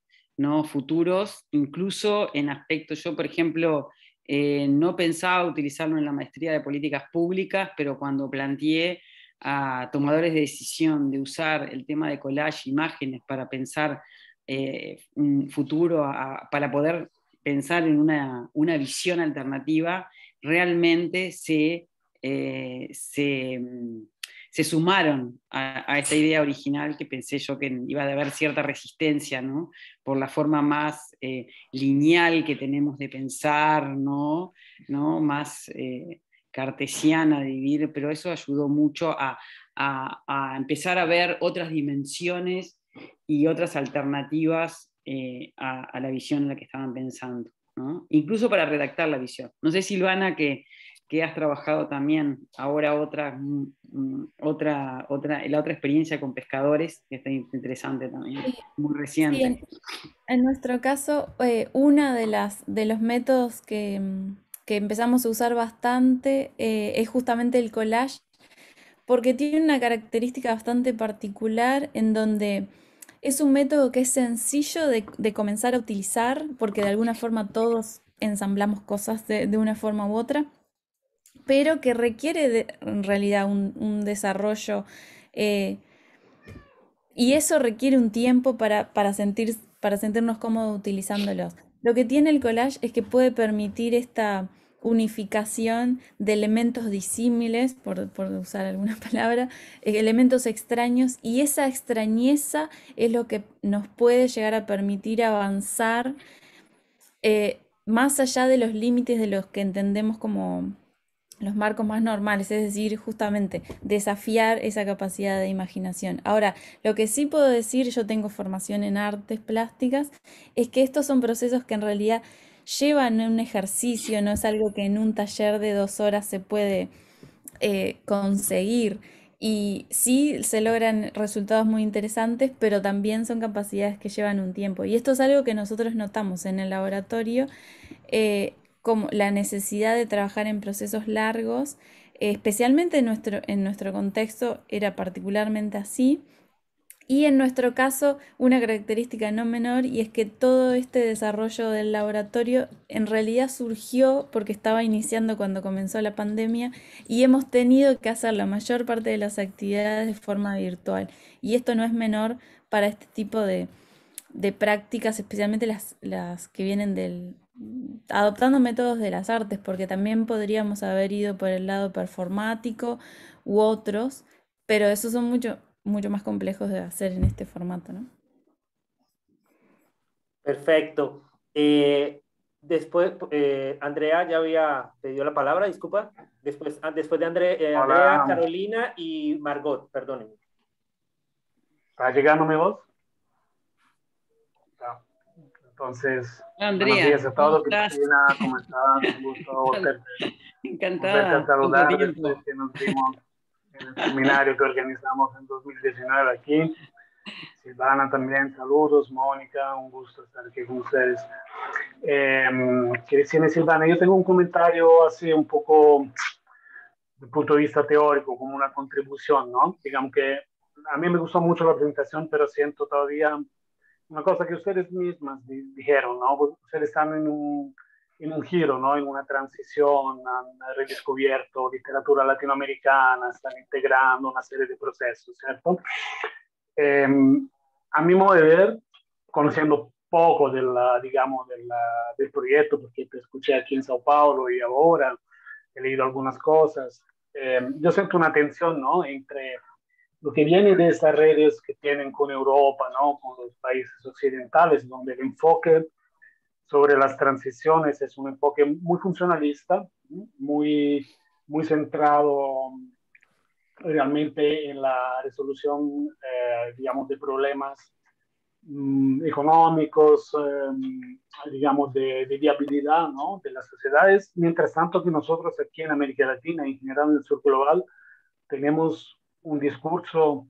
futuros, incluso en aspectos, yo por ejemplo, eh, no pensaba utilizarlo en la maestría de políticas públicas, pero cuando planteé a tomadores de decisión de usar el tema de collage, imágenes para pensar eh, un futuro, para poder pensar en una, visión alternativa, realmente se, eh, mm, se, sumaron a, esa esta idea original que pensé yo que iba a haber cierta resistencia, Por la forma más eh, lineal que tenemos de pensar, ¿no? ¿No? Más artesiana de vivir, pero eso ayudó mucho a, empezar a ver otras dimensiones y otras alternativas eh, a, la visión en la que estaban pensando, incluso para redactar la visión. No sé, Silvana, que, que has trabajado también ahora otra, mm, mm, otra, otra, la otra experiencia con pescadores, que está interesante también, muy reciente. en, nuestro caso, eh, una de, las, de los métodos que mm, que empezamos a usar bastante eh, es justamente el collage, porque tiene una característica bastante particular en donde es un método que es sencillo de, comenzar a utilizar, porque de alguna forma todos ensamblamos cosas de, una forma u otra, pero que requiere en realidad un, desarrollo. Eh, y eso requiere un tiempo para, sentir, para sentirnos cómodos utilizándolos. Lo que tiene el collage es que puede permitir esta, unificación de elementos disímiles, por, usar alguna *laughs* palabra, eh, elementos extraños, y esa extrañeza es lo que nos puede llegar a permitir avanzar eh, más allá de los límites de los que entendemos como los marcos más normales, es decir, justamente desafiar esa capacidad de imaginación. Ahora, lo que sí puedo decir, yo tengo formación en artes plásticas, es que estos son procesos que en realidad llevan un ejercicio, no es algo que en un taller de dos horas se puede eh, conseguir. Y sí se logran resultados muy interesantes, pero también son capacidades que llevan un tiempo. Y esto es algo que nosotros notamos en el laboratorio, eh, como la necesidad de trabajar en procesos largos, eh, especialmente en nuestro contexto era particularmente así. Y en nuestro caso, una característica no menor y es que todo este desarrollo del laboratorio en realidad surgió porque estaba iniciando cuando comenzó la pandemia y hemos tenido que hacer la mayor parte de las actividades de forma virtual. Y esto no es menor para este tipo de, prácticas, especialmente las, las que vienen del, adoptando métodos de las artes, porque también podríamos haber ido por el lado performático u otros, pero eso son mucho, mucho más complejos de hacer en este formato, ¿no? Perfecto. Eh, después, eh, Andrea ya había pedido la palabra, disculpa. Después, ah, después de Andrea, eh, Andrea Carolina y Margot, perdónenme. ¿Está llegando mi voz? Entonces, Andrea, buenos días a todos. Cristina, ¿cómo estás? Un *laughs* Encantada el seminario que organizamos en 2019 aquí. Silvana también, saludos, Mónica, un gusto estar aquí con ustedes. Eh, em, Cristina Silvana, yo tengo un comentario así un poco el punto de vista teórico, como una contribución, ¿no? Digamos que a mí me gustó mucho la presentación, pero siento todavía una cosa que ustedes mismas dijeron, ¿no? Ustedes están en un en un giro, ¿no? en una transición, han redescubierto literatura latinoamericana, están integrando una serie de procesos, em, a mi modo de ver, conociendo poco del, digamos, del, proyecto, porque te escuché aquí en Sao Paulo y ahora he leído algunas cosas, em, yo siento una tensión ¿no? entre lo que viene de esas redes que tienen con Europa, ¿no? con los países occidentales, donde el enfoque sobre las transiciones es un enfoque muy funcionalista, muy, muy centrado realmente en la resolución, eh, digamos, de problemas mm, económicos, eh, digamos, de, viabilidad de las sociedades, mientras tanto que nosotros aquí en América Latina y en general en el sur global tenemos un discurso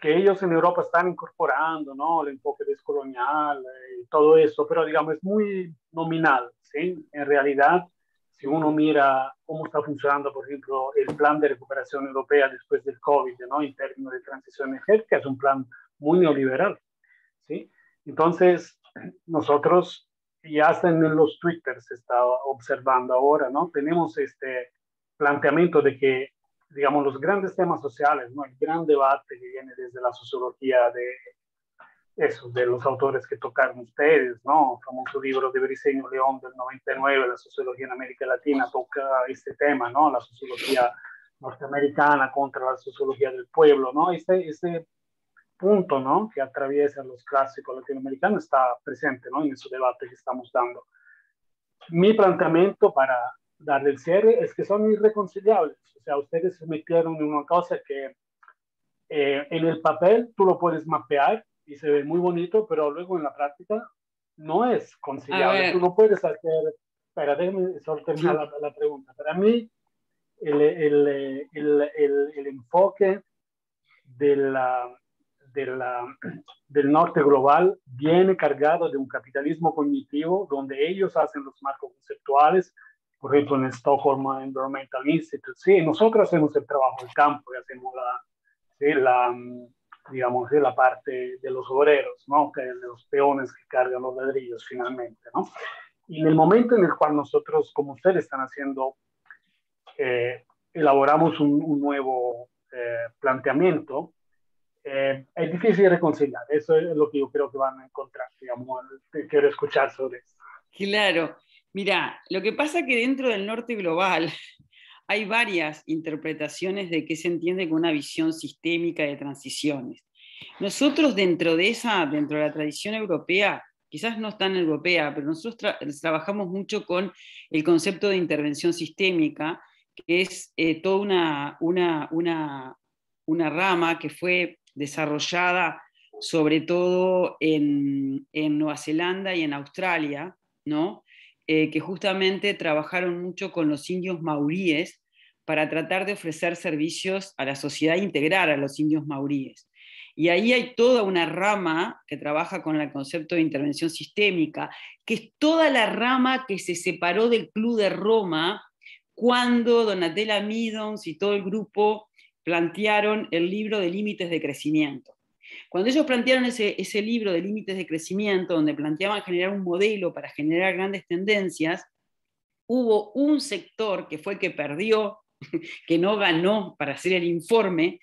que ellos en Europa están incorporando, ¿no? El enfoque descolonial eh, y todo eso, pero digamos, es muy nominal, ¿sí? En realidad, si uno mira cómo está funcionando, por ejemplo, el plan de recuperación europea después del COVID, ¿no? En términos de transición energética, es un plan muy neoliberal, ¿sí? Entonces, nosotros y hasta en los Twitter se está observando ahora, ¿no? Tenemos este planteamiento de que digamos, los grandes temas sociales, ¿no? el gran debate que viene desde la sociología de esos, de los autores que tocaron ustedes, ¿no? El famoso libro de Briceño León del 99, La sociología en América Latina, toca este tema, ¿no? La sociología norteamericana contra la sociología del pueblo, ¿no? Este, este punto, ¿no? Que atraviesa los clásicos latinoamericanos está presente, ¿no? En ese debate que estamos dando. Mi planteamiento para darle el cierre es que son irreconciliables o sea, ustedes se metieron en una cosa que eh, en el papel tú lo puedes mapear y se ve muy bonito, pero luego en la práctica no es conciliable. Tú no puedes hacer... Espera, déjame soltar la, pregunta. Para mí, el, el, el, el enfoque de del norte global viene cargado de un capitalismo cognitivo donde ellos hacen los marcos conceptuales, por ejemplo, en el Stockholm Environmental Institute. Sí, nosotros hacemos el trabajo del campo y hacemos la, mm, digamos, la parte de los obreros, ¿no? Que de los peones que cargan los ladrillos finalmente, ¿no? Y en el momento en el cual nosotros, como ustedes están haciendo, eh, elaboramos un, nuevo eh, planteamiento, eh, es difícil reconciliar. Eso es lo que yo creo que van a encontrar, digamos, quiero escuchar sobre eso. Claro, Mira, lo que pasa es que dentro del norte global *laughs* hay varias interpretaciones de qué se entiende con una visión sistémica de transiciones. Nosotros dentro de esa, dentro de la tradición europea, quizás no es tan europea, pero nosotros trabajamos mucho con el concepto de intervención sistémica, que es eh, toda una, rama que fue desarrollada sobre todo en, en Nueva Zelanda y en Australia, ¿no? Eh, que justamente trabajaron mucho con los indios mauríes para tratar de ofrecer servicios a la sociedad, integrar a los indios mauríes. Y ahí hay toda una rama que trabaja con el concepto de intervención sistémica, que es toda la rama que se separó del Club de Roma cuando Donatella Middons y todo el grupo plantearon el libro de límites de crecimiento. Cuando ellos plantearon ese, libro de límites de crecimiento, donde planteaban generar un modelo para generar grandes tendencias, hubo un sector que fue el que perdió, *laughs* que no ganó para hacer el informe,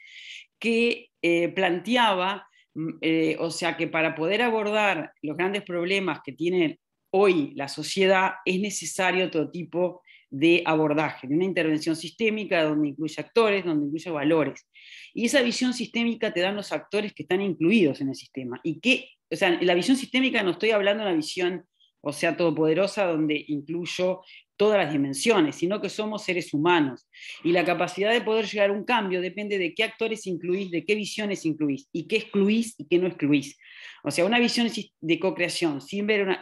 que eh, planteaba, mm, eh, o sea, que para poder abordar los grandes problemas que tiene hoy la sociedad es necesario otro tipo de abordaje, de una intervención sistémica donde incluye actores, donde incluye valores. Y esa visión sistémica te dan los actores que están incluidos en el sistema. Y que, o sea, la visión sistémica no estoy hablando de una visión, o sea, todopoderosa, donde incluyo todas las dimensiones, sino que somos seres humanos. Y la capacidad de poder llegar a un cambio depende de qué actores incluís, de qué visiones incluís, y qué excluís y qué no excluís. O sea, una visión de co-creación, sin ver,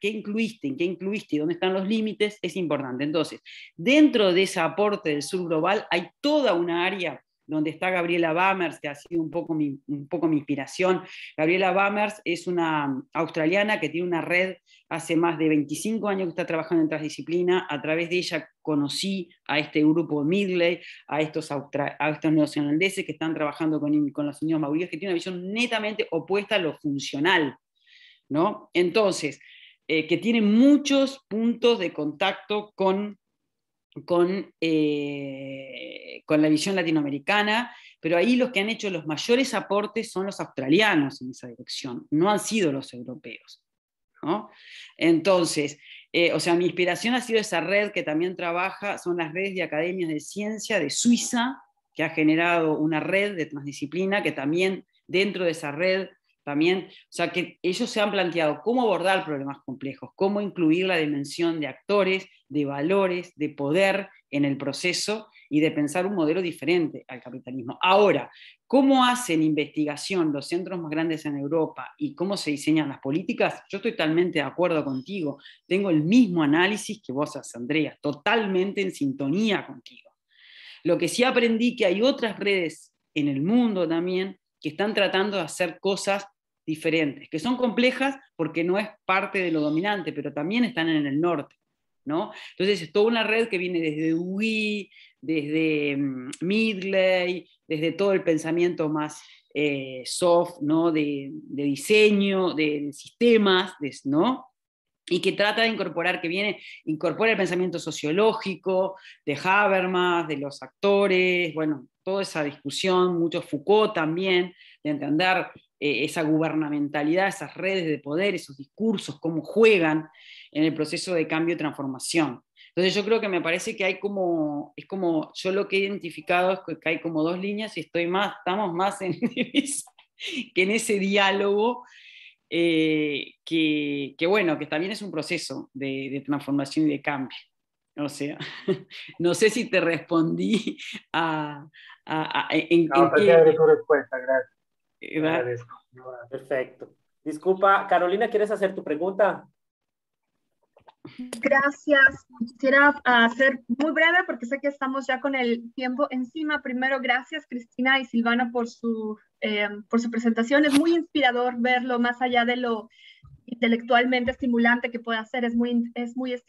qué incluiste, en qué incluiste y dónde están los límites, es importante. Entonces, dentro de ese aporte del sur global hay toda una área donde está Gabriela Bammers, que ha sido un poco mi, inspiración. Gabriela Bammers es una australiana que tiene una red hace más de 25 años que está trabajando en transdisciplina. A través de ella conocí a este grupo de Midley, a estos, neozelandeses que están trabajando con, los niños maoríes, que tiene una visión netamente opuesta a lo funcional. ¿no? Entonces, eh, que tiene muchos puntos de contacto con con, eh, con la visión latinoamericana, pero ahí los que han hecho los mayores aportes son los australianos en esa dirección, no han sido los europeos. Entonces, eh, o sea, mi inspiración ha sido esa red que también trabaja, son las redes de academias de ciencia de Suiza, que ha generado una red de transdisciplina, que también dentro de esa red también, o sea, que ellos se han planteado cómo abordar problemas complejos, cómo incluir la dimensión de actores, de valores, de poder en el proceso y de pensar un modelo diferente al capitalismo. Ahora, ¿cómo hacen investigación los centros más grandes en Europa y cómo se diseñan las políticas? Yo estoy totalmente de acuerdo contigo. Tengo el mismo análisis que vos haces, Andrea, totalmente en sintonía contigo. Lo que sí aprendí que hay otras redes en el mundo también que están tratando de hacer cosas diferentes, que son complejas porque no es parte de lo dominante, pero también están en el norte. ¿no? Entonces es toda una red que viene desde Dewey, desde mm, Midley, desde todo el pensamiento más eh, soft, ¿no? De, diseño, de, sistemas, ¿no? y que trata de incorporar, que viene, incorpora el pensamiento sociológico de Habermas, de los actores, bueno, toda esa discusión, mucho Foucault también, de entender eh, esa gubernamentalidad, esas redes de poder, esos discursos, cómo juegan en el proceso de cambio y transformación. Entonces yo creo que me parece que hay como, es como, yo lo que he identificado es que hay como dos líneas y estoy más, estamos más en *laughs* que en ese diálogo, eh, que, bueno, que también es un proceso de, transformación y de cambio. O sea, *laughs* no sé si te respondí a... a, en, qué... respuesta, gracias. Perfecto. Disculpa, Carolina, ¿quieres hacer tu pregunta? Gracias. Quisiera hacer ah, muy breve porque sé que estamos ya con el tiempo encima. Primero, gracias Cristina y Silvana por su, eh, por presentación. Es muy inspirador verlo más allá de lo intelectualmente estimulante que puede ser. Es muy, es muy, es,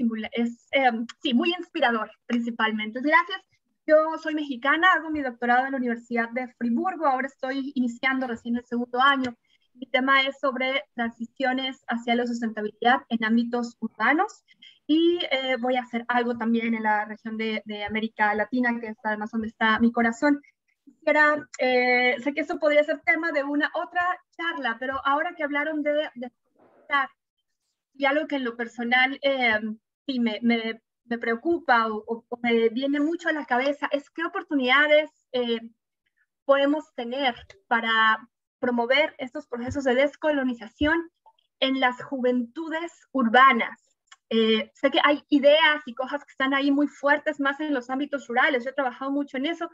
eh, sí, muy inspirador principalmente. Gracias. Yo soy mexicana, hago mi doctorado en la Universidad de Friburgo, ahora estoy iniciando recién el segundo año. Mi tema es sobre transiciones hacia la sustentabilidad en ámbitos urbanos y eh, voy a hacer algo también en la región de, América Latina, que es además donde está mi corazón. Quisiera, eh, sé que eso podría ser tema de una otra charla, pero ahora que hablaron de, de y algo que en lo personal eh, sí me, me me preocupa o, me viene mucho a la cabeza es qué oportunidades eh, podemos tener para promover estos procesos de descolonización en las juventudes urbanas. Eh, sé que hay ideas y cosas que están ahí muy fuertes más en los ámbitos rurales, yo he trabajado mucho en eso,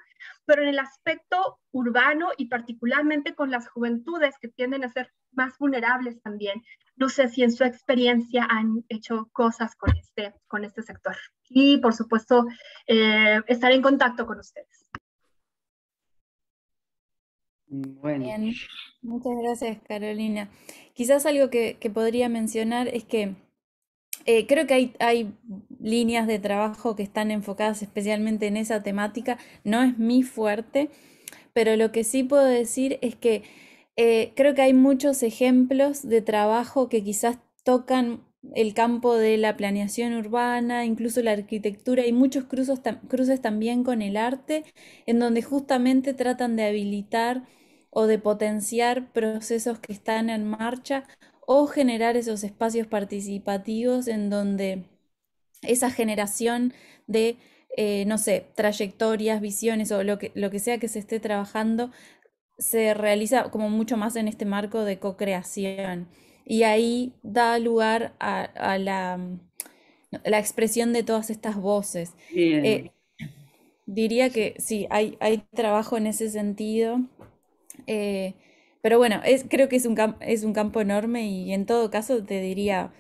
pero en el aspecto urbano y particularmente con las juventudes que tienden a ser más vulnerables también. No sé si en su experiencia han hecho cosas con este, con este sector. Y por supuesto, eh, estar en contacto con ustedes. Muchas gracias, Carolina. Quizás algo que, podría mencionar es que eh, creo que hay, hay, líneas de trabajo que están enfocadas especialmente en esa temática. No es mi fuerte, pero lo que sí puedo decir es que eh, creo que hay muchos ejemplos de trabajo que quizás tocan el campo de la planeación urbana, incluso la arquitectura y muchos cruces, cruces también con el arte, en donde justamente tratan de habilitar o de potenciar procesos que están en marcha o generar esos espacios participativos en donde esa generación de, eh, no sé, trayectorias, visiones o lo lo que sea que se esté trabajando se realiza como mucho más en este marco de co-creación y ahí da lugar a, la, la, expresión de todas estas voces. Eh, diría que sí, hay, hay, trabajo en ese sentido, eh, pero bueno, es, creo que es un, es un campo enorme y en todo caso te diría,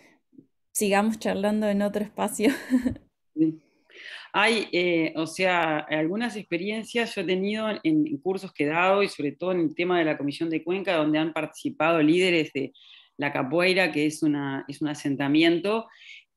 sigamos charlando en otro espacio. Hay, eh, o sea, algunas experiencias yo he tenido en, cursos que he dado y sobre todo en el tema de la Comisión de Cuenca, donde han participado líderes de la capoeira, que es, una, es un asentamiento,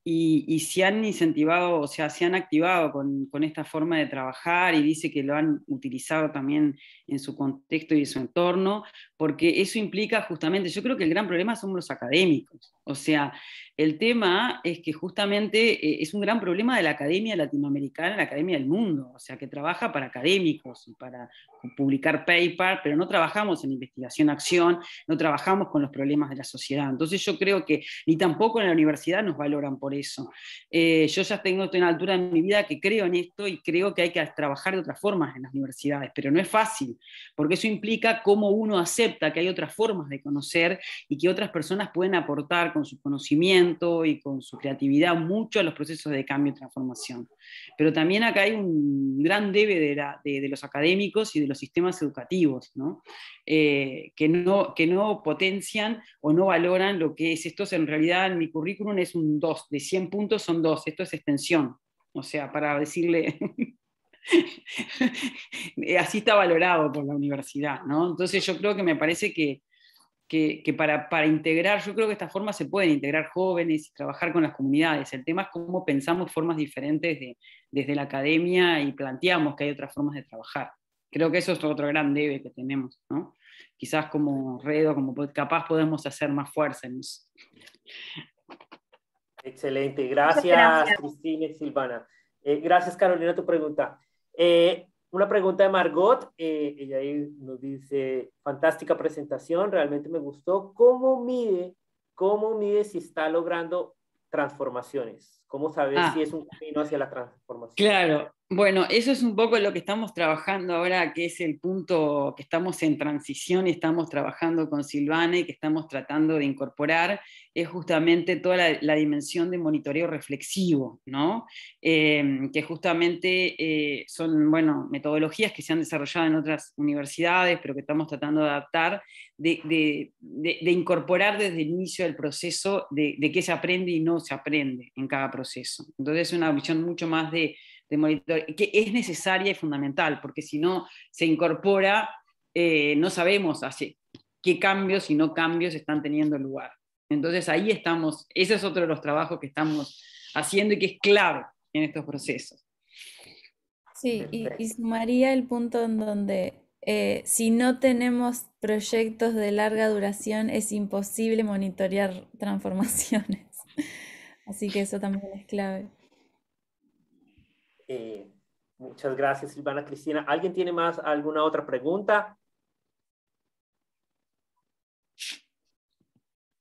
y, se han incentivado, o sea, se han activado con, con, esta forma de trabajar y dice que lo han utilizado también en su contexto y en su entorno, porque eso implica justamente, yo creo que el gran problema son los académicos, o sea, el tema es que justamente eh, es un gran problema de la academia latinoamericana, la academia del mundo, o sea, que trabaja para académicos y para publicar paper, pero no trabajamos en investigación-acción, no trabajamos con los problemas de la sociedad. Entonces yo creo que ni tampoco en la universidad nos valoran por eso. Eh, yo ya tengo una en altura en mi vida que creo en esto y creo que hay que trabajar de otras formas en las universidades, pero no es fácil porque eso implica cómo uno acepta que hay otras formas de conocer y que otras personas pueden aportar con su conocimiento y con su creatividad mucho a los procesos de cambio y transformación. Pero también acá hay un gran debe de, los académicos y de los sistemas educativos, eh, que, no, que no potencian o no valoran lo que es esto. En realidad, en mi currículum es un 2, de 100 puntos son 2, esto es extensión. O sea, para decirle *laughs* Así está valorado por la universidad, ¿no? Entonces yo creo que me parece que, para, integrar, yo creo que de esta forma se pueden integrar jóvenes y trabajar con las comunidades. El tema es cómo pensamos formas diferentes desde la academia y planteamos que hay otras formas de trabajar. Creo que eso es otro gran debe que tenemos, ¿no? Quizás como redo, como capaz podemos hacer más fuerza en Excelente, gracias, Cristina y Silvana. Eh, gracias Carolina, tu pregunta. Eh, una pregunta de Margot, eh, ella ahí nos dice, fantástica presentación, realmente me gustó. ¿Cómo mide, cómo mide si está logrando transformaciones? ¿Cómo sabes ah. si es un camino hacia la transformación? Claro, bueno, eso es un poco lo que estamos trabajando ahora, que es el punto que estamos en transición y estamos trabajando con Silvana y que estamos tratando de incorporar, es justamente toda la, dimensión de monitoreo reflexivo, ¿no? Eh, que justamente eh, son, metodologías que se han desarrollado en otras universidades, pero que estamos tratando de adaptar, de, de incorporar desde el inicio del proceso de, qué se aprende y no se aprende en cada proceso. Entonces, es una visión mucho más de que es necesaria y fundamental, porque si no se incorpora, eh, no sabemos qué cambios y no cambios están teniendo lugar. Entonces ahí estamos, ese es otro de los trabajos que estamos haciendo y que es clave en estos procesos. Sí, y, sumaría el punto en donde eh, si no tenemos proyectos de larga duración es imposible monitorear *laughs* transformaciones. Así que eso también es clave. Eh, muchas gracias, Silvana Cristina. ¿Alguien tiene más alguna otra pregunta?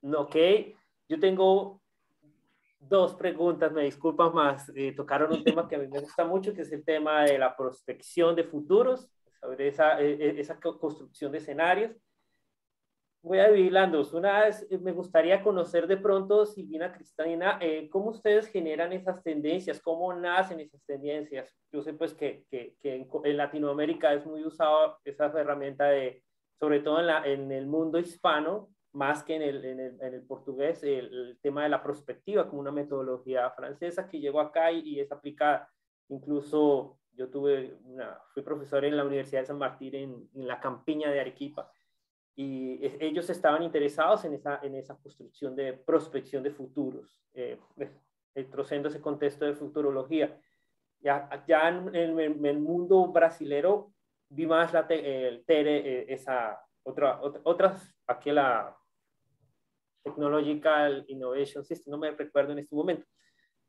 No, ok, yo tengo dos preguntas, me disculpas más. Eh, tocaron un tema que a mí me gusta mucho, que es el tema de la prospección de futuros, saber esa, e, e, esa construcción de escenarios voy a vigilarlos. Una vez eh, me gustaría conocer de pronto, Silvina a eh, cómo ustedes generan esas tendencias, cómo nacen esas tendencias. Yo sé pues que, que, en, Latinoamérica es muy usada esa herramienta de, sobre todo en, la, en el mundo hispano, más que en el, en el, en el portugués, el, tema de la prospectiva como una metodología francesa que llegó acá y, es aplicada. Incluso yo tuve una, fui profesor en la Universidad de San Martín en, en la campiña de Arequipa y ellos estaban interesados en esa, en esa construcción de prospección de futuros, eh, ese contexto de futurología. Ya, ya en, el, mundo brasilero vi más la tere, eh, esa otra, otras, aquella Technological Innovation System, no me recuerdo en este momento,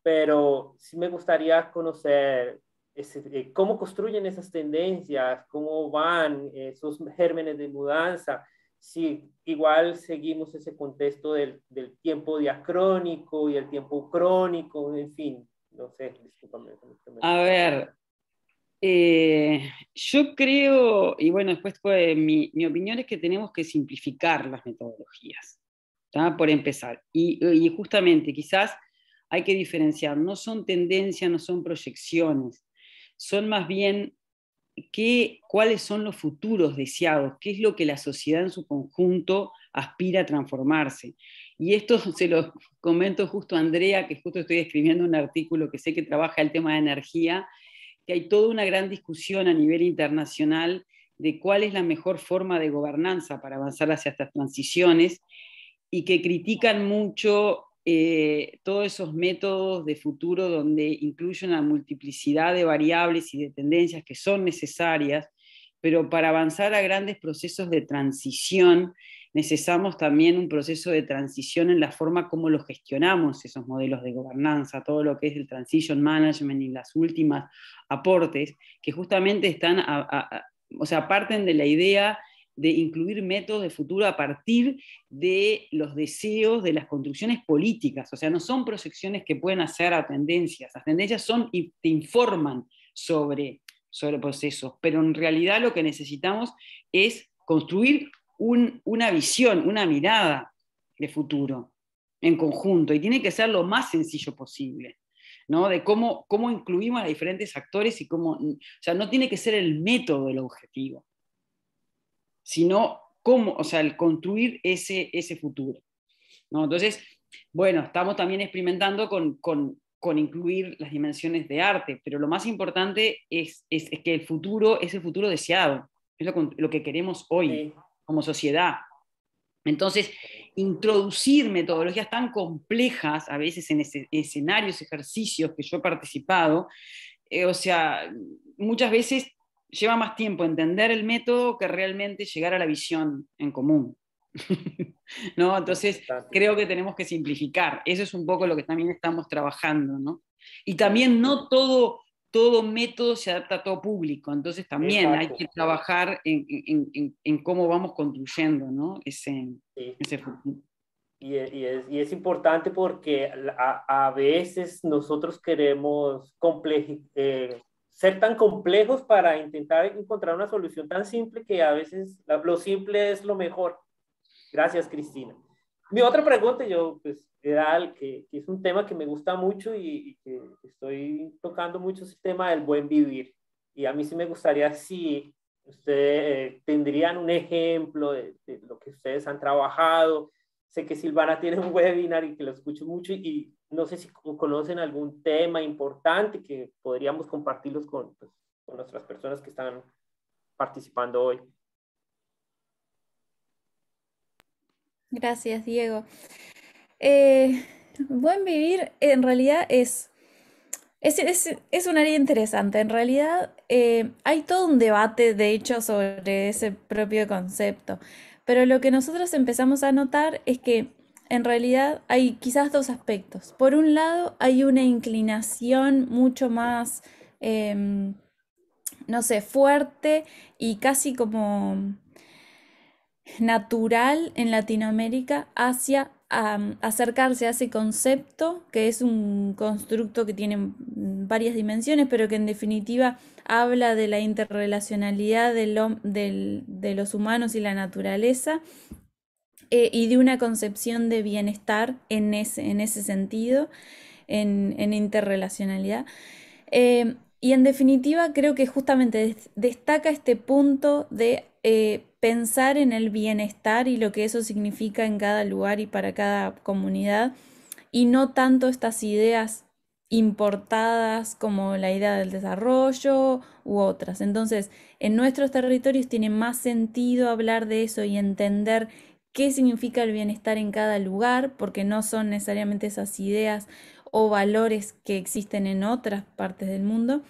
pero sí me gustaría conocer eh, cómo construyen esas tendencias, cómo van eh, esos gérmenes de mudanza, sí, igual seguimos ese contexto del, del, tiempo diacrónico y el tiempo crónico, en fin, no sé, A ver, eh, yo creo, y bueno, después pues, mi, mi, opinión es que tenemos que simplificar las metodologías, está por empezar. Y, y justamente, quizás hay que diferenciar, no son tendencias, no son proyecciones, son más bien qué, cuáles son los futuros deseados, qué es lo que la sociedad en su conjunto aspira a transformarse. Y esto *laughs* se lo comento justo a Andrea, que justo estoy escribiendo un artículo que sé que trabaja el tema de energía, que hay toda una gran discusión a nivel internacional de cuál es la mejor forma de gobernanza para avanzar hacia estas transiciones y que critican mucho eh, todos esos métodos de futuro donde incluyen la multiplicidad de variables y de tendencias que son necesarias, pero para avanzar a grandes procesos de transición necesitamos también un proceso de transición en la forma como los gestionamos esos modelos de gobernanza, todo lo que es el transition management y las últimas aportes que justamente están, o sea, parten de la idea de incluir métodos de futuro a partir de los deseos de las construcciones políticas, o sea, no son proyecciones que pueden hacer a tendencias, las tendencias son y te informan sobre, sobre procesos, pero en realidad lo que necesitamos es construir una visión, una mirada de futuro en conjunto, y tiene que ser lo más sencillo posible. ¿no? De cómo, cómo incluimos a diferentes actores y cómo, o sea, no tiene que ser el método el objetivo, sino cómo, o sea, el construir ese, ese futuro. Entonces, bueno, estamos también experimentando con, incluir las dimensiones de arte, pero lo más importante es, que el futuro es el futuro deseado, es lo, que queremos hoy como sociedad. Entonces, introducir metodologías tan complejas, a veces en escenarios, ejercicios que yo he participado, eh, o sea, muchas veces lleva más tiempo entender el método que realmente llegar a la visión en común. *laughs* ¿No? Entonces, creo que tenemos que simplificar. Eso es un poco lo que también estamos trabajando. ¿no? Y también no todo, todo método se adapta a todo público. Entonces, también hay que trabajar en, en, en, cómo vamos construyendo ¿no? ese, futuro. Y es, y es, importante porque a, veces nosotros queremos complejizar eh, ser tan complejos para intentar encontrar una solución tan simple que a veces lo simple es lo mejor. Gracias, Cristina. Mi otra pregunta, yo, pues, era que, que es un tema que me gusta mucho y, que estoy tocando mucho, es el tema del buen vivir. Y a mí sí me gustaría si ustedes eh, tendrían un ejemplo de, lo que ustedes han trabajado. Sé que Silvana *laughs* tiene un webinar y que lo escucho mucho y, no sé si conocen algún tema importante que podríamos compartirlos pues, con, nuestras personas que están participando hoy. Gracias, Diego. Eh, buen vivir en realidad es, es, un área interesante. En realidad eh, hay todo un debate, de hecho, sobre ese propio concepto. Pero lo que nosotros empezamos a notar es que en realidad hay quizás dos aspectos. Por un lado, hay una inclinación mucho más, em, no sé, fuerte y casi como natural en Latinoamérica hacia acercarse a ese concepto, que es un constructo que tiene varias dimensiones, pero que en definitiva habla de la interrelacionalidad de los humanos y la naturaleza eh, y de una concepción de bienestar en ese, en ese sentido, en, interrelacionalidad. Eh, y en definitiva, creo que justamente destaca este punto de eh, pensar en el bienestar y lo que eso significa en cada lugar y para cada comunidad, y no tanto estas ideas importadas como la idea del desarrollo u otras. Entonces, en nuestros territorios tiene más sentido hablar de eso y entender qué significa el bienestar en cada lugar, porque no son necesariamente esas ideas o valores que existen en otras partes del mundo,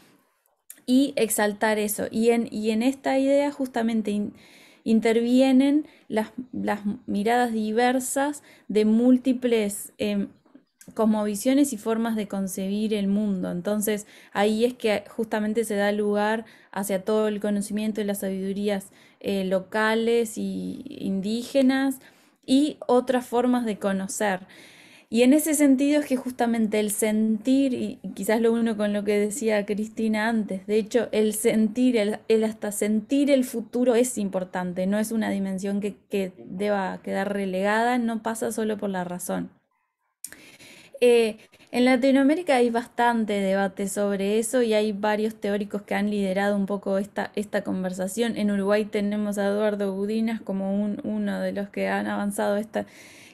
y exaltar eso. Y en, y en esta idea justamente... intervienen las, miradas diversas de múltiples eh, cosmovisiones y formas de concebir el mundo. Entonces ahí es que justamente se da lugar hacia todo el conocimiento y las sabidurías eh, locales e indígenas y otras formas de conocer. Y en ese sentido es que justamente el sentir, y quizás lo uno con lo que decía Cristina antes, de hecho el sentir, el, hasta sentir el futuro es importante, no es una dimensión que, deba quedar relegada, no pasa solo por la razón. Eh, en Latinoamérica hay bastante debate sobre eso y hay varios teóricos que han liderado un poco esta, esta conversación. En Uruguay tenemos a Eduardo Gudinas como un, uno de los que han avanzado esta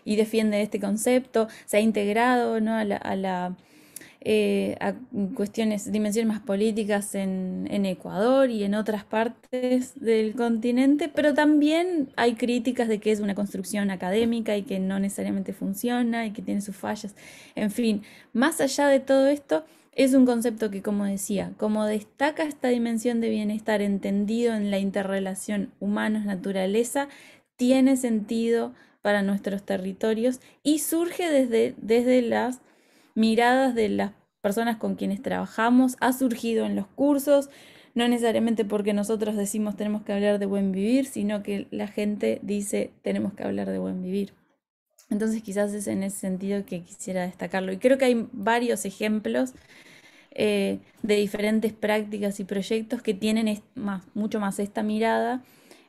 y defiende este concepto. Se ha integrado ¿no? a la eh, a cuestiones, dimensiones más políticas en, Ecuador y en otras partes del continente, pero también hay críticas de que es una construcción académica y que no necesariamente funciona y que tiene sus fallas. En fin, más allá de todo esto, es un concepto que, como decía, como destaca esta dimensión de bienestar entendido en la interrelación humanos-naturaleza, tiene sentido para nuestros territorios y surge desde, desde las miradas de las personas con quienes trabajamos, ha surgido en los cursos, no necesariamente porque nosotros decimos tenemos que hablar de buen vivir, sino que la gente dice tenemos que hablar de buen vivir. Entonces quizás es en ese sentido que quisiera destacarlo. Y creo que hay varios ejemplos eh, de diferentes prácticas y proyectos que tienen más, mucho más esta mirada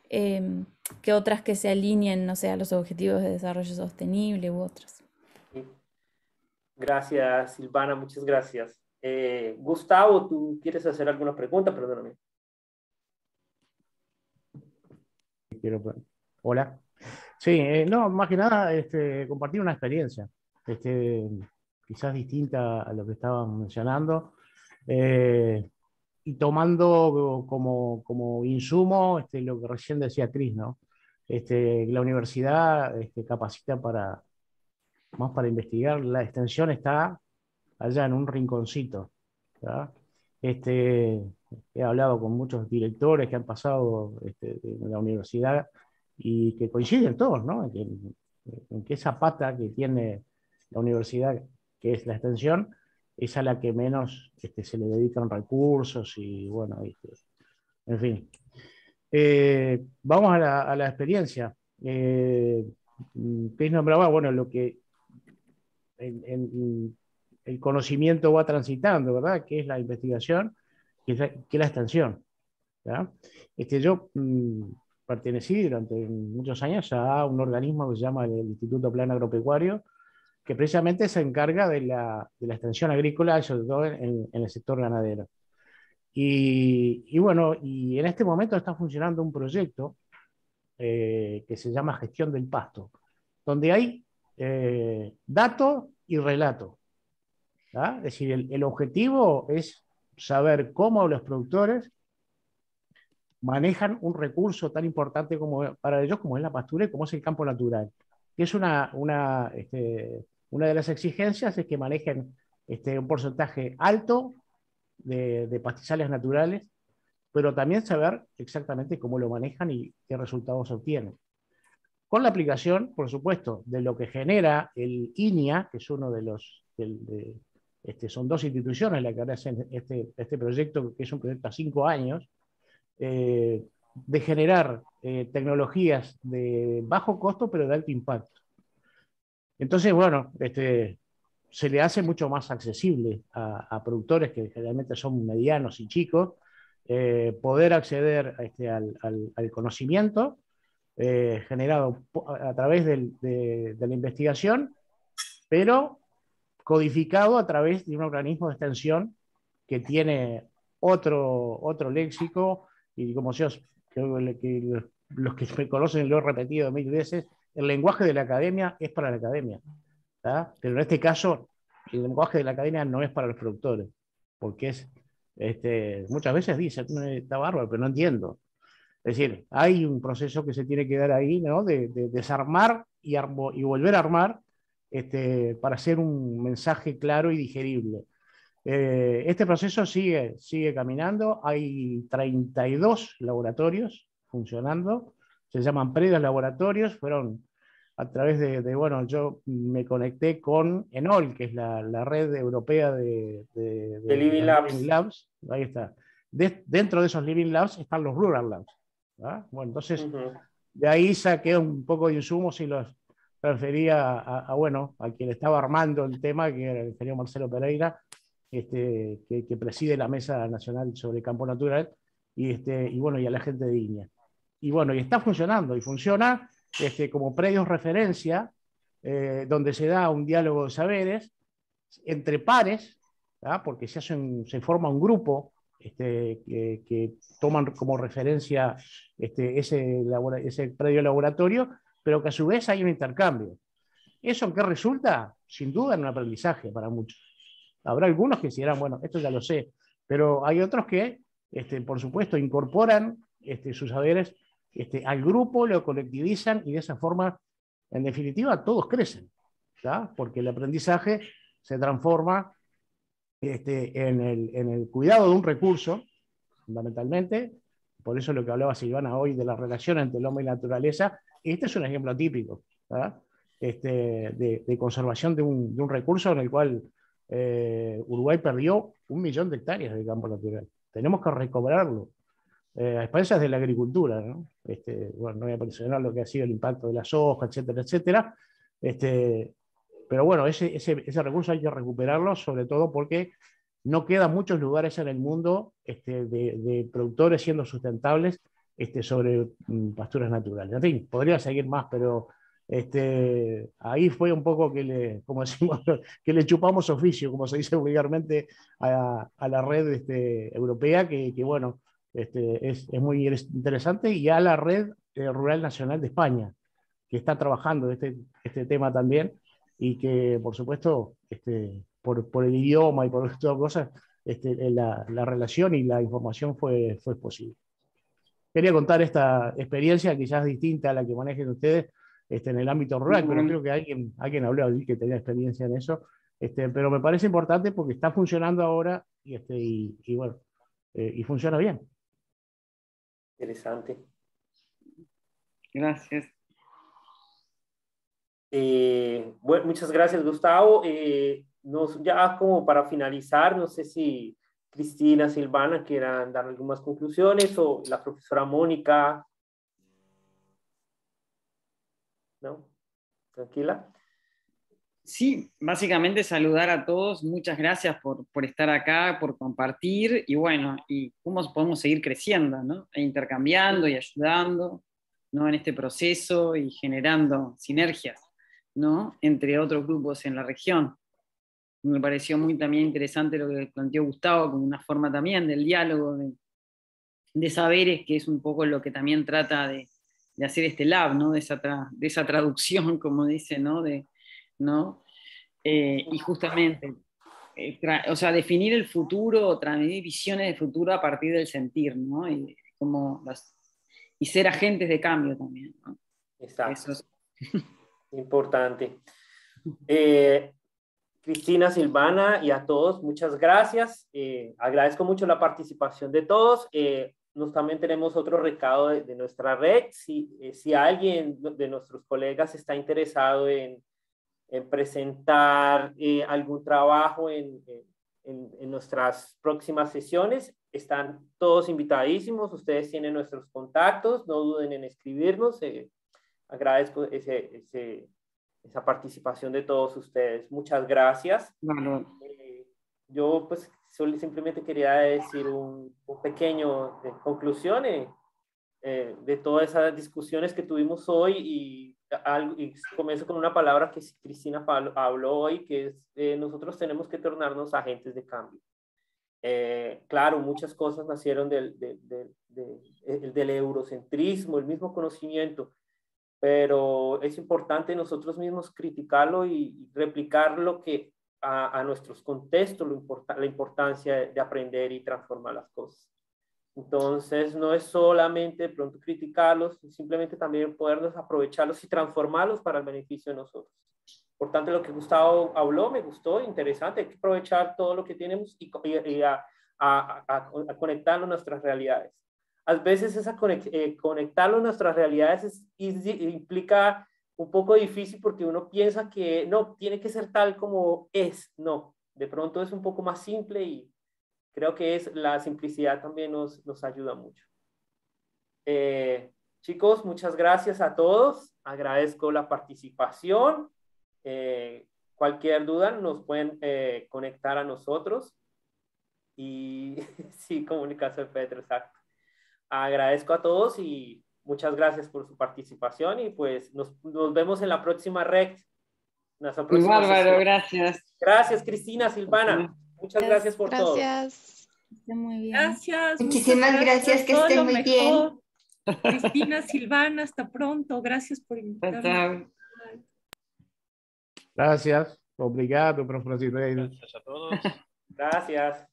eh, que otras que se alineen, no sé, a los objetivos de desarrollo sostenible u otros. Gracias, Silvana, muchas gracias. Eh, Gustavo, ¿tú quieres hacer algunas preguntas? Perdóname. Hola. Sí, eh, no, más que nada este, compartir una experiencia, este, quizás distinta a lo que estaban mencionando, eh, y tomando como, insumo este, lo que recién decía Cris, ¿no? la universidad capacita para, más para investigar, la extensión está allá en un rinconcito. Este, he hablado con muchos directores que han pasado en este, la universidad y que coinciden todos, ¿no? En que, esa pata que tiene la universidad, que es la extensión, es a la que menos este, se le dedican recursos y bueno, este, en fin. Eh, vamos a la, experiencia. Eh, es nombraba? Bueno, lo que en, el conocimiento va transitando, ¿verdad? Que es la investigación, que es la, extensión. Este, yo mm, pertenecí durante muchos años a un organismo que se llama el Instituto Plan Agropecuario, que precisamente se encarga de la, extensión agrícola sobre todo en, el sector ganadero. Y, bueno, y en este momento está funcionando un proyecto eh, que se llama Gestión del Pasto, donde hay eh, dato y relato. Es decir, el, objetivo es saber cómo los productores manejan un recurso tan importante como, para ellos como es la pastura y como es el campo natural. Que es una, una, este, una de las exigencias es que manejen este, un porcentaje alto de pastizales naturales, pero también saber exactamente cómo lo manejan y qué resultados obtienen con la aplicación, por supuesto, de lo que genera el INIA, que es uno de los... Este, son dos instituciones las que hacen este, este, proyecto, que es un proyecto a cinco años, eh, de generar eh, tecnologías de bajo costo pero de alto impacto. Entonces, bueno, este, se le hace mucho más accesible a, productores que generalmente son medianos y chicos eh, poder acceder al, conocimiento eh, generado a través de, la investigación, pero codificado a través de un organismo de extensión que tiene otro, otro léxico y como se os que los que me conocen lo he repetido mil veces, el lenguaje de la academia es para la academia, pero en este caso el lenguaje de la academia no es para los productores, porque es, este, muchas veces dicen, mm, está bárbaro, pero no entiendo. Es decir, hay un proceso que se tiene que dar ahí, ¿no? De, desarmar y, y, volver a armar este, para hacer un mensaje claro y digerible. Eh, este proceso sigue, sigue caminando, hay 32 laboratorios funcionando, se llaman predas laboratorios, fueron a través de, bueno, yo me conecté con ENOL, que es la, red europea de, Living Labs. Labs. Ahí está. dentro de esos Living Labs están los Rural Labs. ¿Ah? Bueno, entonces, de ahí saqué un poco de insumos y los refería a, bueno, a quien estaba armando el tema, que era el ingeniero Marcelo Pereira, este, que, preside la Mesa Nacional sobre Campo Natural, y, este, y bueno, y a la gente de Iña. Y bueno, y está funcionando, y funciona este, como predios referencia, eh, donde se da un diálogo de saberes entre pares, ¿ah? porque se, se forma un grupo este, que, toman como referencia este, ese, ese predio laboratorio, pero que a su vez hay un intercambio. ¿Eso qué resulta? Sin duda en un aprendizaje para muchos. Habrá algunos que dirán, bueno, esto ya lo sé, pero hay otros que, este, por supuesto, incorporan este, sus saberes este, al grupo, lo colectivizan y de esa forma, en definitiva, todos crecen, porque el aprendizaje se transforma este, en, el, cuidado de un recurso, fundamentalmente, por eso lo que hablaba Silvana hoy de la relación entre el hombre y la naturaleza, este es un ejemplo típico este, de, conservación de un, recurso en el cual eh, Uruguay perdió un millón de hectáreas de campo natural. Tenemos que recobrarlo eh, a expensas de la agricultura. ¿no? Este, bueno, no voy a presionar lo que ha sido el impacto de la soja, etcétera, etcétera. Este, pero bueno, ese, recurso hay que recuperarlo, sobre todo porque no quedan muchos lugares en el mundo este, de, productores siendo sustentables este, sobre mm, pasturas naturales. En fin, podría seguir más, pero este, ahí fue un poco que le, como *laughs* que le chupamos oficio, como se dice vulgarmente, a, la red este, europea, que, bueno, es, muy interesante, y a la red eh, rural nacional de España, que está trabajando este, este tema también, y que, por supuesto, este, por, el idioma y por *laughs* todas cosas, este, la, la, relación y la información fue, fue posible. Quería contar esta experiencia, que ya es distinta a la que manejen ustedes este, en el ámbito rural, pero creo que alguien, alguien habló allí que tenía experiencia en eso. Este, pero me parece importante porque está funcionando ahora y, este, y, y eh, funciona bien. Interesante. Gracias. Eh, muchas gracias, Gustavo. Eh, nos, ya como para finalizar, no sé si Cristina, Silvana quieran dar algunas conclusiones o la profesora Mónica. ¿No? Tranquila. Sí, básicamente saludar a todos. Muchas gracias por, estar acá, por compartir y bueno, y cómo podemos seguir creciendo, ¿no? E intercambiando y ayudando, ¿no? En este proceso y generando sinergias. ¿no? entre otros grupos en la región. Me pareció muy también interesante lo que planteó Gustavo, como una forma también del diálogo, de, saberes, que es un poco lo que también trata de, hacer este lab, ¿no? de, esa traducción, *laughs* como dice, ¿no? De, ¿no? Eh, y justamente, eh, o sea, definir el futuro, transmitir visiones de futuro a partir del sentir, ¿no? y, como y ser agentes de cambio también. Exacto. *laughs* Importante. Eh, Cristina, Silvana y a todos, muchas gracias. Eh, agradezco mucho la participación de todos. Eh, nos también tenemos otro recado de, nuestra red. Si, eh, si, alguien de nuestros colegas está interesado en, presentar algún trabajo en, en, nuestras próximas sesiones, están todos invitadísimos. Ustedes tienen nuestros contactos, no duden en escribirnos agradezco ese, esa participación de todos ustedes. Muchas gracias. Eh, yo pues solo, simplemente quería decir un, pequeño de conclusiones eh, eh, de todas esas discusiones que tuvimos hoy y, algo, comienzo con una palabra que Cristina habló hoy, que es nosotros tenemos que tornarnos agentes de cambio. claro, muchas cosas nacieron del, del, del, del, eurocentrismo, el mismo conocimiento, pero es importante nosotros mismos criticarlo y replicar lo que a, nuestros contextos, la importancia de, aprender y transformar las cosas. Entonces, no es solamente de pronto criticarlos, simplemente también podernos aprovecharlos y transformarlos para el beneficio de nosotros. Por tanto, lo que Gustavo habló me gustó, interesante, hay que aprovechar todo lo que tenemos y, a, a, a, conectarlo a nuestras realidades a veces esa eh, conectarlo a nuestras realidades implica un poco difícil porque uno piensa que no, tiene que ser tal como es, no, de pronto es un poco más simple y creo que es la simplicidad también nos, ayuda mucho. Eh, chicos, muchas gracias a todos, agradezco la participación, eh, cualquier duda nos pueden conectar a nosotros y *laughs* sí, comunicarse Pedro exacto agradezco a todos y muchas gracias por su participación y pues nos, nos vemos en la próxima red. Bárbaro, gracias. Gracias, Cristina, Silvana. Muchas gracias, por gracias. todo. Gracias. Muy bien. Gracias. Muchísimas gracias, que estén muy bien. Cristina, Silvana, hasta pronto. Gracias por invitarme. Gracias. Obrigado, profesor. Gracias a todos. gracias.